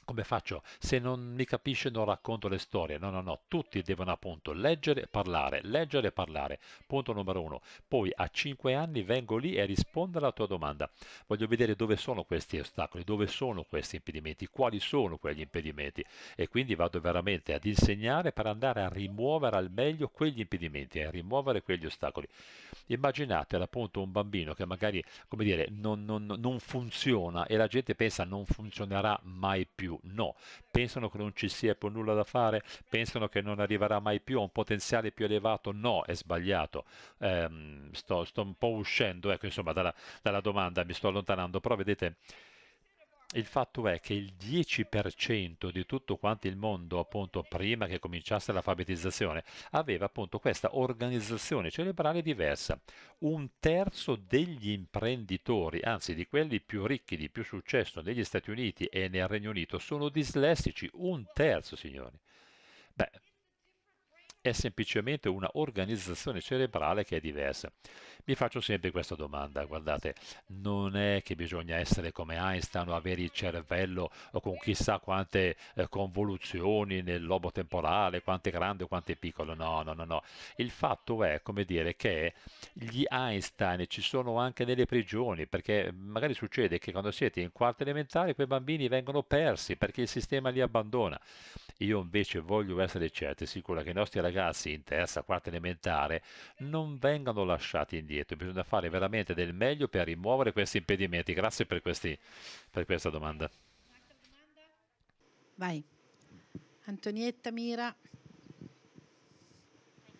come faccio? Se non mi capisce non racconto le storie. No, no, no, tutti devono appunto leggere e parlare, leggere e parlare. Punto numero uno. Poi a 5 anni vengo lì e rispondo alla tua domanda. Voglio vedere dove sono questi ostacoli, dove sono questi impedimenti, quali sono quegli impedimenti. E quindi vado veramente ad insegnare per andare a rimuovere al meglio quegli impedimenti, a rimuovere quegli ostacoli. Immaginate appunto un bambino che magari, come dire, non, non, non funziona e la gente pensa non funzionerà mai più No. Pensano che non ci sia più nulla da fare? Pensano che non arriverà mai più a un potenziale più elevato? No, è sbagliato. Eh, sto, sto, un po' uscendo ecco, insomma, dalla, dalla domanda, mi sto allontanando, però vedete il fatto è che il 10% di tutto quanto il mondo, appunto, prima che cominciasse l'alfabetizzazione, aveva appunto questa organizzazione cerebrale diversa. Un terzo degli imprenditori, anzi di quelli più ricchi, di più successo negli Stati Uniti e nel Regno Unito, sono dislessici. Un terzo, signori. Beh, è semplicemente una organizzazione cerebrale che è diversa. Mi faccio sempre questa domanda, guardate, non è che bisogna essere come Einstein o avere il cervello con chissà quante eh, convoluzioni nel lobo temporale, quante grandi o quante piccole, no, no, no, no. Il fatto è, come dire, che gli Einstein ci sono anche nelle prigioni, perché magari succede che quando siete in quarta elementare quei bambini vengono persi perché il sistema li abbandona. Io invece voglio essere certo e sicuro che i nostri ragazzi ragazzi in terza, quarta elementare non vengano lasciati indietro, bisogna fare veramente del meglio per rimuovere questi impedimenti. Grazie per, questi, per questa domanda. Vai. Antonietta Mira,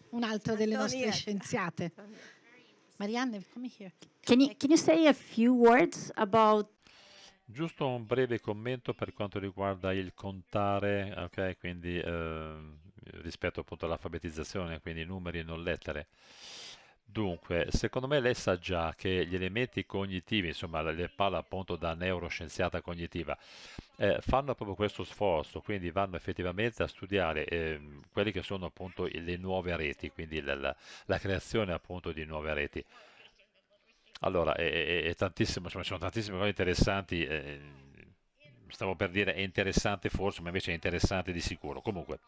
un'altra delle nostre scienziate. Marianne, come here. Can you, can you say a few words about Giusto un breve commento per quanto riguarda il contare, ok? Quindi eh, rispetto appunto all'alfabetizzazione, quindi numeri e non lettere. Dunque, secondo me lei sa già che gli elementi cognitivi, insomma, le parla appunto da neuroscienziata cognitiva, eh, fanno proprio questo sforzo, quindi vanno effettivamente a studiare eh, quelle che sono appunto le nuove reti, quindi la, la, la creazione appunto di nuove reti. Allora, è, è, è tantissimo, insomma, sono tantissime cose interessanti. Eh, stavo per dire è interessante forse, ma invece è interessante di sicuro. Comunque,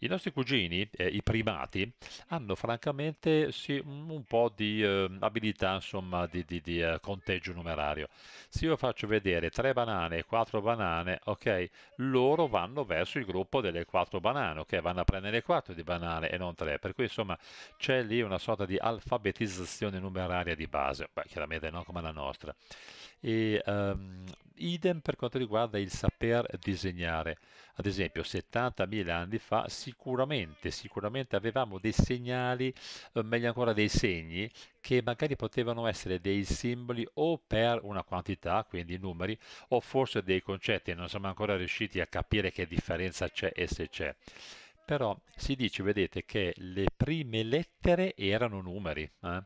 i nostri cugini, eh, i primati, hanno francamente sì, un po' di eh, abilità insomma, di, di, di eh, conteggio numerario. Se io faccio vedere tre banane e quattro banane, ok, loro vanno verso il gruppo delle quattro banane, ok, vanno a prendere quattro di banane e non tre. per cui insomma c'è lì una sorta di alfabetizzazione numeraria di base, Beh, chiaramente non come la nostra. E, um, idem per quanto riguarda il saper disegnare. Ad esempio, 70.000 anni fa sicuramente, sicuramente avevamo dei segnali, eh, meglio ancora dei segni, che magari potevano essere dei simboli o per una quantità, quindi numeri, o forse dei concetti, non siamo ancora riusciti a capire che differenza c'è e se c'è. Però si dice, vedete, che le prime lettere erano numeri. Eh?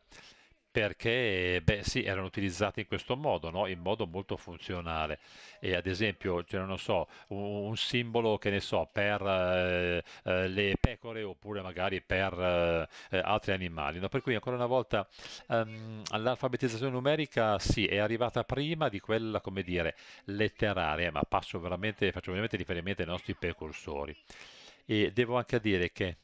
perché beh, sì, erano utilizzate in questo modo, no? in modo molto funzionale. E ad esempio, cioè, non so, un, un, simbolo che ne so, per eh, eh le pecore oppure magari per eh, eh, altri animali. No? Per cui ancora una volta ehm, l'alfabetizzazione numerica sì, è arrivata prima di quella, come dire, letteraria, ma passo veramente, faccio veramente riferimento ai nostri precursori. E devo anche dire che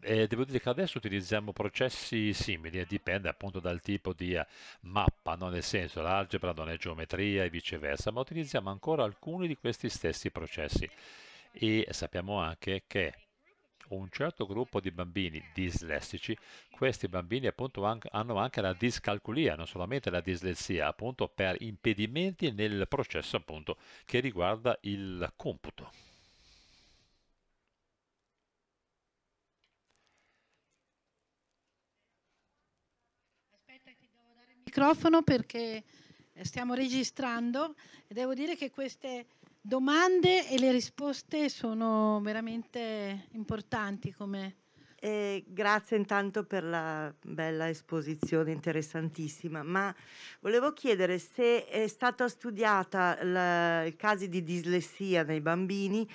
eh, devo dire che adesso utilizziamo processi simili, dipende appunto dal tipo di eh, mappa, no? nel senso l'algebra non è geometria e viceversa, ma utilizziamo ancora alcuni di questi stessi processi e sappiamo anche che un certo gruppo di bambini dislessici, questi bambini appunto hanno anche la discalculia, non solamente la dislessia, appunto per impedimenti nel processo appunto che riguarda il computo. microfono perché eh, stiamo registrando e devo dire che queste domande e le risposte sono veramente importanti come... E eh, grazie intanto per la bella esposizione interessantissima, ma volevo chiedere se è stata studiata la, il caso di dislessia nei bambini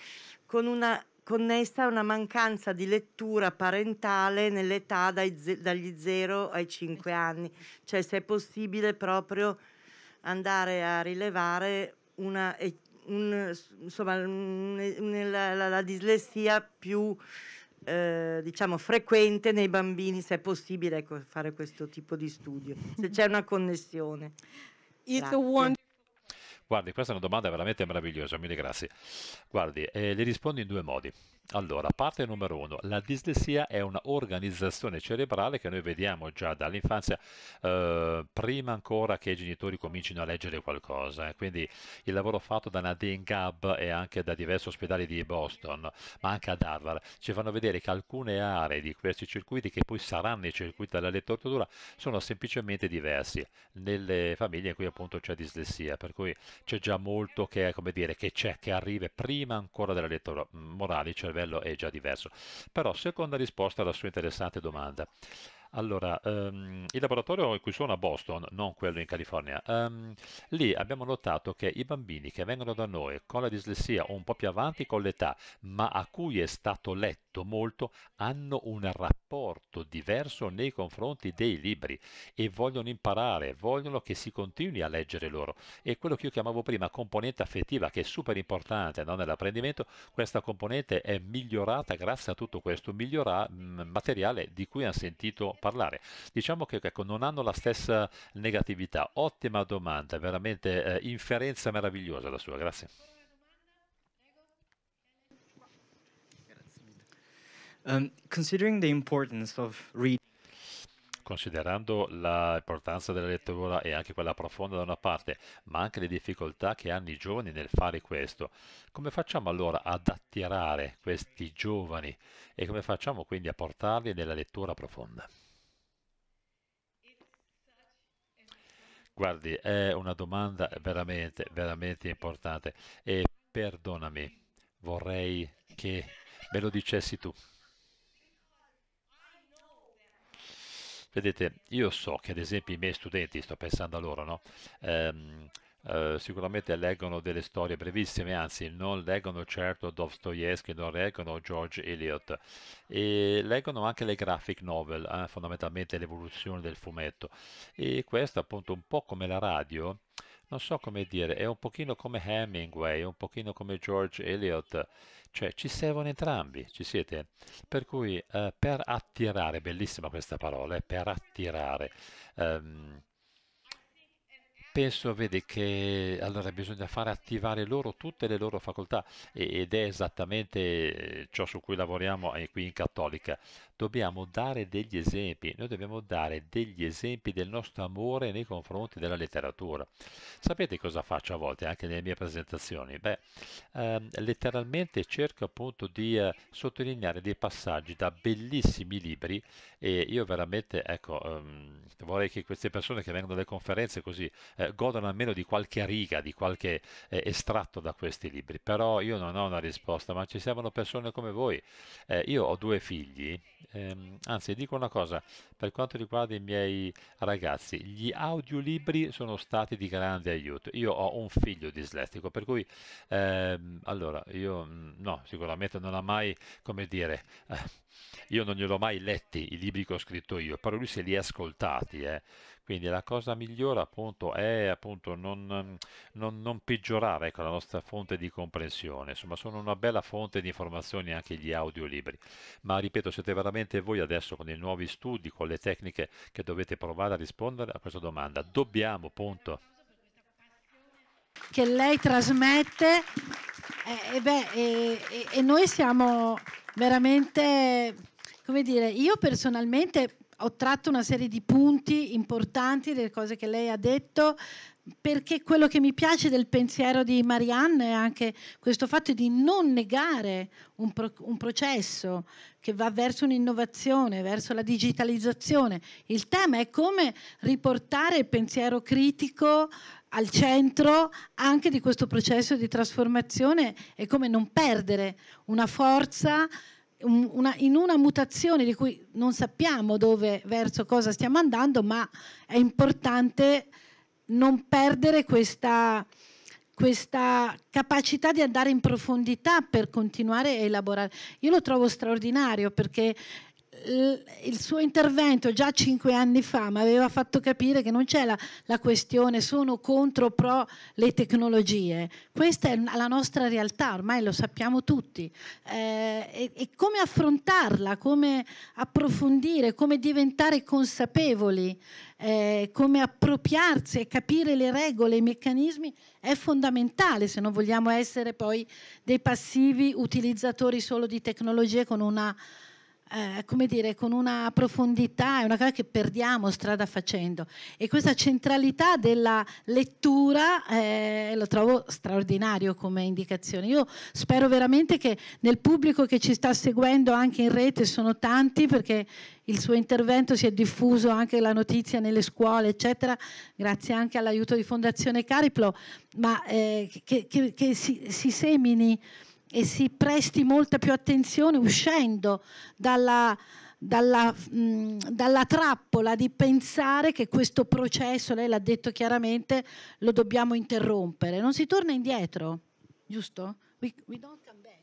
con una connessa a una mancanza di lettura parentale nell'età ze- dagli 0 ai 5 anni, cioè se è possibile proprio andare a rilevare una, un, insomma, un, un, la, la, la, dislessia più eh, diciamo frequente nei bambini, se è possibile ecco, fare questo tipo di studio, se c'è una connessione. It's a wonder Guardi, questa è una domanda veramente meravigliosa, mille grazie. Guardi, eh, le rispondo in due modi. Allora, parte numero uno, la dislessia è un'organizzazione cerebrale che noi vediamo già dall'infanzia, eh, prima ancora che i genitori comincino a leggere qualcosa. Eh. Quindi il lavoro fatto da Nadine Gabb e anche da diversi ospedali di Boston, ma anche ad Harvard, ci fanno vedere che alcune aree di questi circuiti, che poi saranno i circuiti della lettortura, sono semplicemente diversi nelle famiglie in cui appunto c'è dislessia, per cui c'è già molto che, dire, che c'è, che arriva prima ancora della lettura mm, morale, cioè cervello è già diverso. Però seconda risposta alla sua interessante domanda. Allora, ehm, il laboratorio in cui sono a Boston, non quello in California, ehm, lì abbiamo notato che i bambini che vengono da noi con la dislessia o un po' più avanti con l'età, ma a cui è stato letto molto, hanno un rapporto diverso nei confronti dei libri e vogliono imparare, vogliono che si continui a leggere loro. E quello che io chiamavo prima componente affettiva, che è super importante no? nell'apprendimento, questa componente è migliorata grazie a tutto questo migliora- mm, materiale di cui hanno sentito parlare. Diciamo che ecco, non hanno la stessa negatività. Ottima domanda, veramente eh, inferenza meravigliosa la sua, grazie. Um, of reading considerando l'importanza della lettura e anche quella profonda da una parte, ma anche le difficoltà che hanno i giovani nel fare questo, come facciamo allora ad attirare questi giovani e come facciamo quindi a portarli nella lettura profonda? Guardi, è una domanda veramente, veramente importante e perdonami, vorrei che me lo dicessi tu. Vedete, io so che ad esempio i miei studenti, sto pensando a loro, no? ehm, eh, sicuramente leggono delle storie brevissime, anzi non leggono certo Dostoevsky, non leggono George Eliot e leggono anche le graphic novel, eh, fondamentalmente l'evoluzione del fumetto e questo appunto un po' come la radio non so come dire, è un pochino come Hemingway, un pochino come George Eliot, cioè ci servono entrambi, ci siete? Per cui eh, per attirare, bellissima questa parola, eh, per attirare, ehm, penso vedi, che allora bisogna fare attivare loro tutte le loro facoltà ed è esattamente eh, ciò su cui lavoriamo eh, qui in Cattolica dobbiamo dare degli esempi, noi dobbiamo dare degli esempi del nostro amore nei confronti della letteratura. Sapete cosa faccio a volte anche nelle mie presentazioni? Beh, ehm, letteralmente cerco appunto di eh, sottolineare dei passaggi da bellissimi libri e io veramente, ecco, ehm, vorrei che queste persone che vengono alle conferenze così eh, godano almeno di qualche riga, di qualche eh, estratto da questi libri, però io non ho una risposta, ma ci servono persone come voi. Eh, io ho due figli, ehm, anzi dico una cosa, per quanto riguarda i miei ragazzi, gli audiolibri sono stati di grande aiuto. Io ho un figlio dislessico, per cui ehm, allora io mm, no, sicuramente non ha mai, come dire, eh, io non glielo ho mai letti i libri che ho scritto io, però lui se li ha ascoltati, eh. Quindi la cosa migliore appunto è appunto non, non, non peggiorare ecco, la nostra fonte di comprensione, insomma sono una bella fonte di informazioni anche gli audiolibri, ma ripeto siete veramente voi adesso con i nuovi studi, con le tecniche che dovete provare a rispondere a questa domanda, dobbiamo punto. Che lei trasmette e, eh, eh, beh, e, e, e noi siamo veramente, come dire, io personalmente ho tratto una serie di punti importanti delle cose che lei ha detto perché quello che mi piace del pensiero di Marianne è anche questo fatto di non negare un, pro un processo che va verso un'innovazione, verso la digitalizzazione. Il tema è come riportare il pensiero critico al centro anche di questo processo di trasformazione e come non perdere una forza una, in una mutazione di cui non sappiamo dove, verso cosa stiamo andando, ma è importante non perdere questa, questa capacità di andare in profondità per continuare a elaborare. Io lo trovo straordinario perché il suo intervento già cinque anni fa mi aveva fatto capire che non c'è la, la questione sono contro o pro le tecnologie, questa è la nostra realtà, ormai lo sappiamo tutti, eh, e, e, come affrontarla, come approfondire, come diventare consapevoli, eh, come appropriarsi e capire le regole, i meccanismi è fondamentale se non vogliamo essere poi dei passivi utilizzatori solo di tecnologie con una eh, come dire, con una profondità, è una cosa che perdiamo strada facendo. E questa centralità della lettura eh, lo trovo straordinario come indicazione. Io spero veramente che nel pubblico che ci sta seguendo anche in rete sono tanti perché il suo intervento si è diffuso anche la notizia nelle scuole, eccetera, grazie anche all'aiuto di Fondazione Cariplo, ma eh, che, che, che si, si semini e si presti molta più attenzione uscendo dalla, dalla, mh, dalla trappola di pensare che questo processo, lei l'ha detto chiaramente, lo dobbiamo interrompere. Non si torna indietro, giusto? We, we don't come back.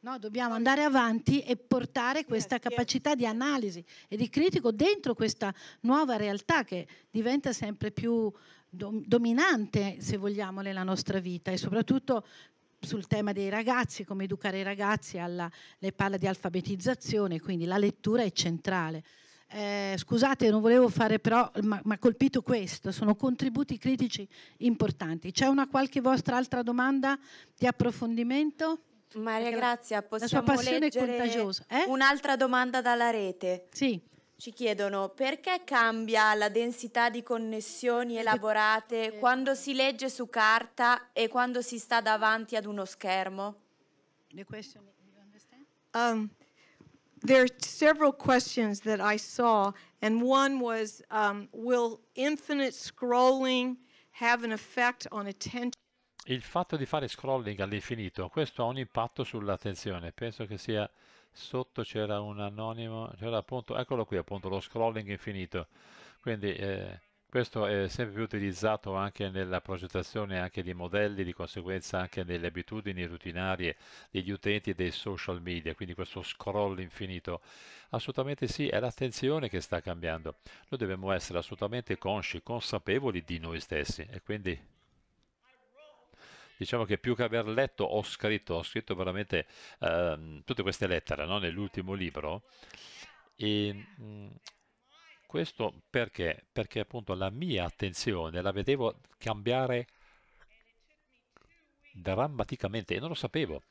No, dobbiamo andare avanti e portare questa capacità di analisi e di critico dentro questa nuova realtà che diventa sempre più dominante, se vogliamo, nella nostra vita e soprattutto sul tema dei ragazzi, come educare i ragazzi, alla, lei parla di alfabetizzazione, quindi la lettura è centrale. Eh, scusate, non volevo fare però, ma ha colpito questo, sono contributi critici importanti. C'è una qualche vostra altra domanda di approfondimento? Maria Grazia, possiamo la sua passione leggere è contagiosa. Eh? un'altra domanda dalla rete. Sì. Ci chiedono perché cambia la densità di connessioni elaborate quando si legge su carta e quando si sta davanti ad uno schermo. The question, you understand? Um, there are several questions that I saw, and one was um, Will infinite scrolling have an effect on attention? il fatto di fare scrolling all'infinito, questo ha un impatto sull'attenzione, penso che sia sotto c'era un anonimo, c'era appunto, eccolo qui appunto lo scrolling infinito, quindi eh, questo è sempre più utilizzato anche nella progettazione anche di modelli, di conseguenza anche nelle abitudini rutinarie degli utenti dei social media, quindi questo scroll infinito. Assolutamente sì, è l'attenzione che sta cambiando. Noi dobbiamo essere assolutamente consci, consapevoli di noi stessi e quindi diciamo che più che aver letto ho scritto, ho scritto veramente eh, tutte queste lettere no? nell'ultimo libro. E, mm, questo perché? Perché appunto la mia attenzione la vedevo cambiare drammaticamente e non lo sapevo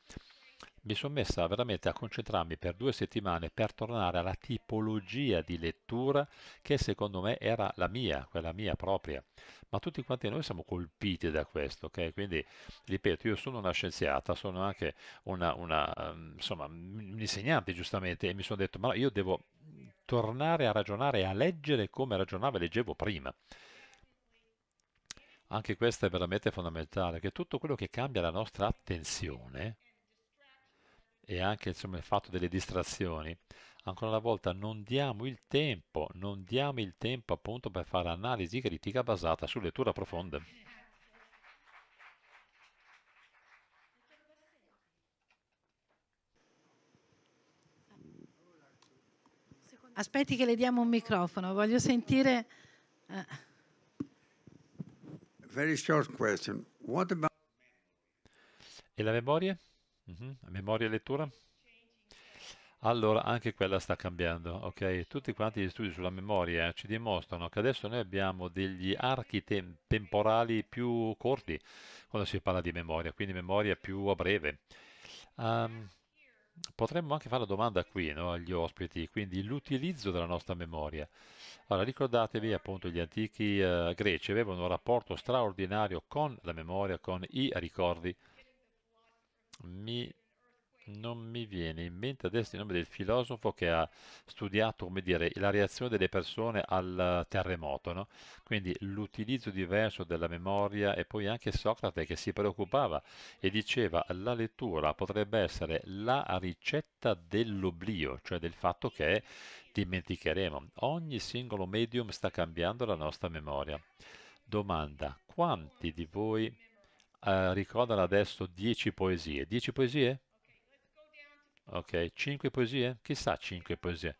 mi sono messa veramente a concentrarmi per due settimane per tornare alla tipologia di lettura che secondo me era la mia, quella mia propria. Ma tutti quanti noi siamo colpiti da questo, ok? Quindi, ripeto, io sono una scienziata, sono anche una, una ehm, insomma, un insegnante giustamente e mi sono detto, ma io devo tornare a ragionare, a leggere come ragionavo e leggevo prima anche questo è veramente fondamentale, che tutto quello che cambia la nostra attenzione e anche insomma, il fatto delle distrazioni, ancora una volta non diamo il tempo, non diamo il tempo appunto per fare analisi critica basata su lettura profonda. Aspetti che le diamo un microfono, voglio sentire... Eh. Very short question. What about... E la memoria? Uh-huh. Memoria e lettura? Allora, anche quella sta cambiando, ok? Tutti quanti gli studi sulla memoria eh, ci dimostrano che adesso noi abbiamo degli archi tem- temporali più corti quando si parla di memoria, quindi memoria più a breve. Um, potremmo anche fare la domanda qui no, agli ospiti, quindi l'utilizzo della nostra memoria. Allora, ricordatevi appunto gli antichi eh, greci avevano un rapporto straordinario con la memoria, con i ricordi mi, non mi viene in mente adesso il nome del filosofo che ha studiato, come dire, la reazione delle persone al terremoto, no? Quindi l'utilizzo diverso della memoria e poi anche Socrate che si preoccupava e diceva la lettura potrebbe essere la ricetta dell'oblio, cioè del fatto che dimenticheremo. Ogni singolo medium sta cambiando la nostra memoria. Domanda, quanti di voi eh, ricordano adesso 10 poesie. 10 poesie? Ok, 5 poesie? Chissà 5 poesie.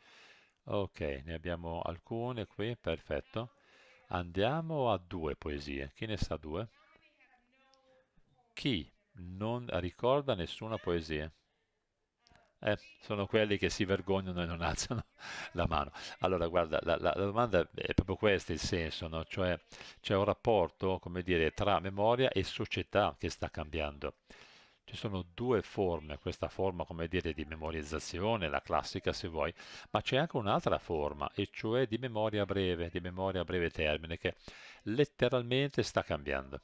Ok, ne abbiamo alcune qui, perfetto. Andiamo a due poesie. Chi ne sa due? Chi non ricorda nessuna poesia? Eh, sono quelli che si vergognano e non alzano la mano. Allora, guarda, la, la, la domanda è proprio questo il senso, no? cioè c'è un rapporto, come dire, tra memoria e società che sta cambiando. Ci sono due forme, questa forma, come dire, di memorizzazione, la classica se vuoi, ma c'è anche un'altra forma, e cioè di memoria breve, di memoria a breve termine, che letteralmente sta cambiando.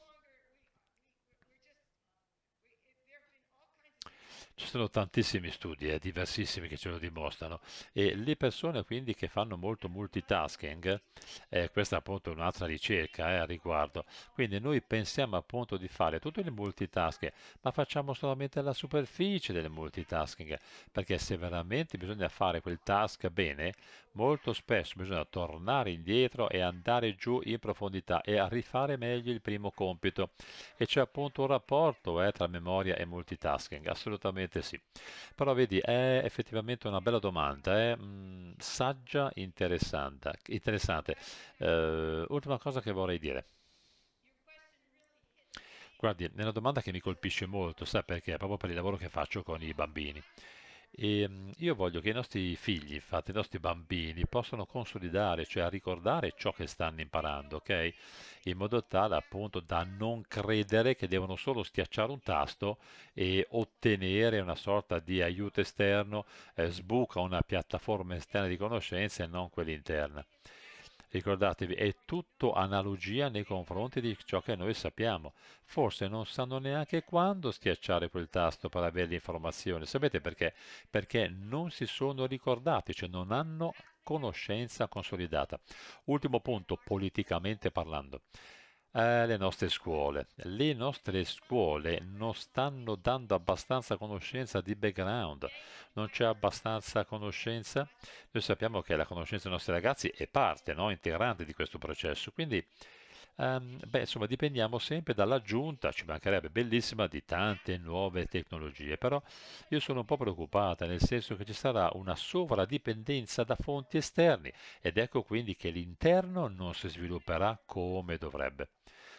Ci sono tantissimi studi, eh, diversissimi che ce lo dimostrano e le persone quindi che fanno molto multitasking, eh, questa è appunto un'altra ricerca eh, a riguardo, quindi noi pensiamo appunto di fare tutto il multitasking, ma facciamo solamente la superficie del multitasking, perché se veramente bisogna fare quel task bene, molto spesso bisogna tornare indietro e andare giù in profondità e rifare meglio il primo compito e c'è appunto un rapporto eh, tra memoria e multitasking, assolutamente Assolutamente sì. Però vedi, è effettivamente una bella domanda, è mh, mm, saggia, interessante. interessante. Eh, ultima cosa che vorrei dire. Guardi, è una domanda che mi colpisce molto, sai perché? Proprio per il lavoro che faccio con i bambini. E ehm, io voglio che i nostri figli, infatti, i nostri bambini, possano consolidare, cioè ricordare ciò che stanno imparando, ok? In modo tale appunto da non credere che devono solo schiacciare un tasto e ottenere una sorta di aiuto esterno, eh, sbuca una piattaforma esterna di conoscenze e non quella interna. Ricordatevi, è tutto analogia nei confronti di ciò che noi sappiamo. Forse non sanno neanche quando schiacciare quel tasto per avere l'informazione. Sapete perché? Perché non si sono ricordati, cioè non hanno conoscenza consolidata. Ultimo punto, politicamente parlando. Eh, le nostre scuole. Le nostre scuole non stanno dando abbastanza conoscenza di background, non c'è abbastanza conoscenza. Noi sappiamo che la conoscenza dei nostri ragazzi è parte no? integrante di questo processo, quindi Um, beh, insomma, dipendiamo sempre dall'aggiunta, ci mancherebbe bellissima, di tante nuove tecnologie, però io sono un po' preoccupata, nel senso che ci sarà una sovradipendenza da fonti esterni ed ecco quindi che l'interno non si svilupperà come dovrebbe.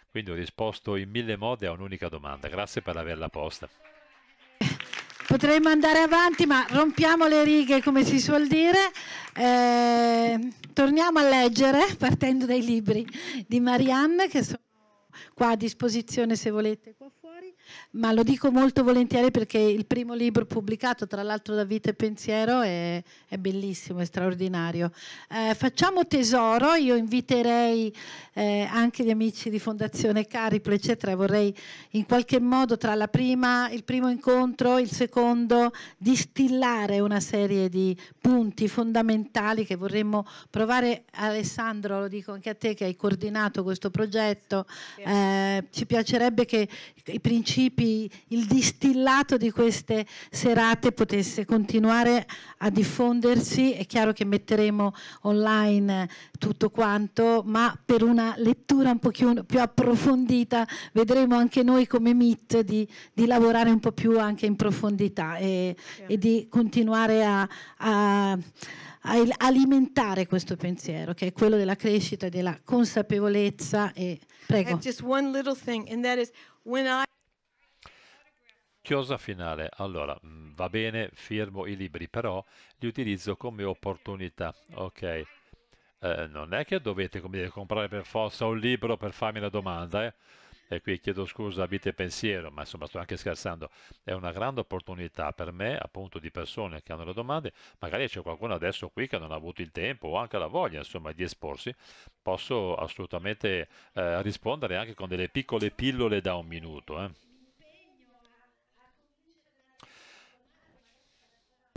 Quindi ho risposto in mille modi a un'unica domanda, grazie per averla posta. Potremmo andare avanti, ma rompiamo le righe, come si suol dire. Eh, torniamo a leggere, partendo dai libri di Marianne, che sono qua a disposizione se volete ma lo dico molto volentieri perché il primo libro pubblicato, tra l'altro da Vita e Pensiero, è, è bellissimo, è straordinario. Eh, facciamo tesoro, io inviterei eh, anche gli amici di Fondazione Cariplo, eccetera, vorrei in qualche modo tra prima, il primo incontro e il secondo distillare una serie di punti fondamentali che vorremmo provare. Alessandro, lo dico anche a te che hai coordinato questo progetto, eh, ci piacerebbe che i principi principi, il distillato di queste serate potesse continuare a diffondersi. È chiaro che metteremo online tutto quanto, ma per una lettura un po' più approfondita vedremo anche noi come MIT di, di lavorare un po' più anche in profondità e, yeah. e di continuare a, a alimentare questo pensiero, che è quello della crescita, della consapevolezza. E prego. I just one little thing, and that is when I Chiosa finale. Allora, mm, va bene, firmo i libri, però li utilizzo come opportunità, ok? Eh, non è che dovete dire, comprare per forza un libro per farmi la domanda, eh? E qui chiedo scusa abite Pensiero, ma insomma sto anche scherzando. È una grande opportunità per me, appunto, di persone che hanno le domande. Magari c'è qualcuno adesso qui che non ha avuto il tempo o anche la voglia, insomma, di esporsi. Posso assolutamente eh, rispondere anche con delle piccole pillole da un minuto, eh?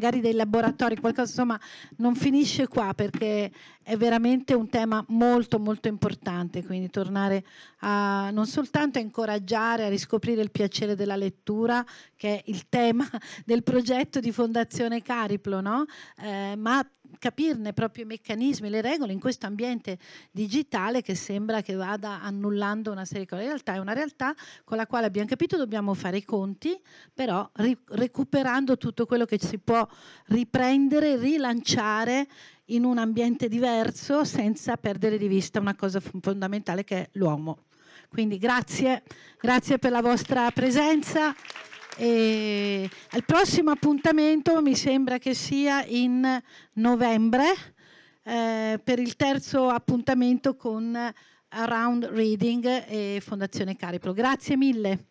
magari dei laboratori, qualcosa, insomma non finisce qua perché è veramente un tema molto molto importante, quindi tornare a non soltanto a incoraggiare, a riscoprire il piacere della lettura, che è il tema del progetto di Fondazione Cariplo, no? eh, ma capirne proprio i meccanismi, le regole in questo ambiente digitale che sembra che vada annullando una serie di cose. In realtà è una realtà con la quale abbiamo capito dobbiamo fare i conti, però ri- recuperando tutto quello che si può riprendere, rilanciare in un ambiente diverso senza perdere di vista una cosa fondamentale che è l'uomo. Quindi grazie, grazie per la vostra presenza. E al prossimo appuntamento mi sembra che sia in novembre eh, per il terzo appuntamento con Around Reading e Fondazione Cariplo. Grazie mille.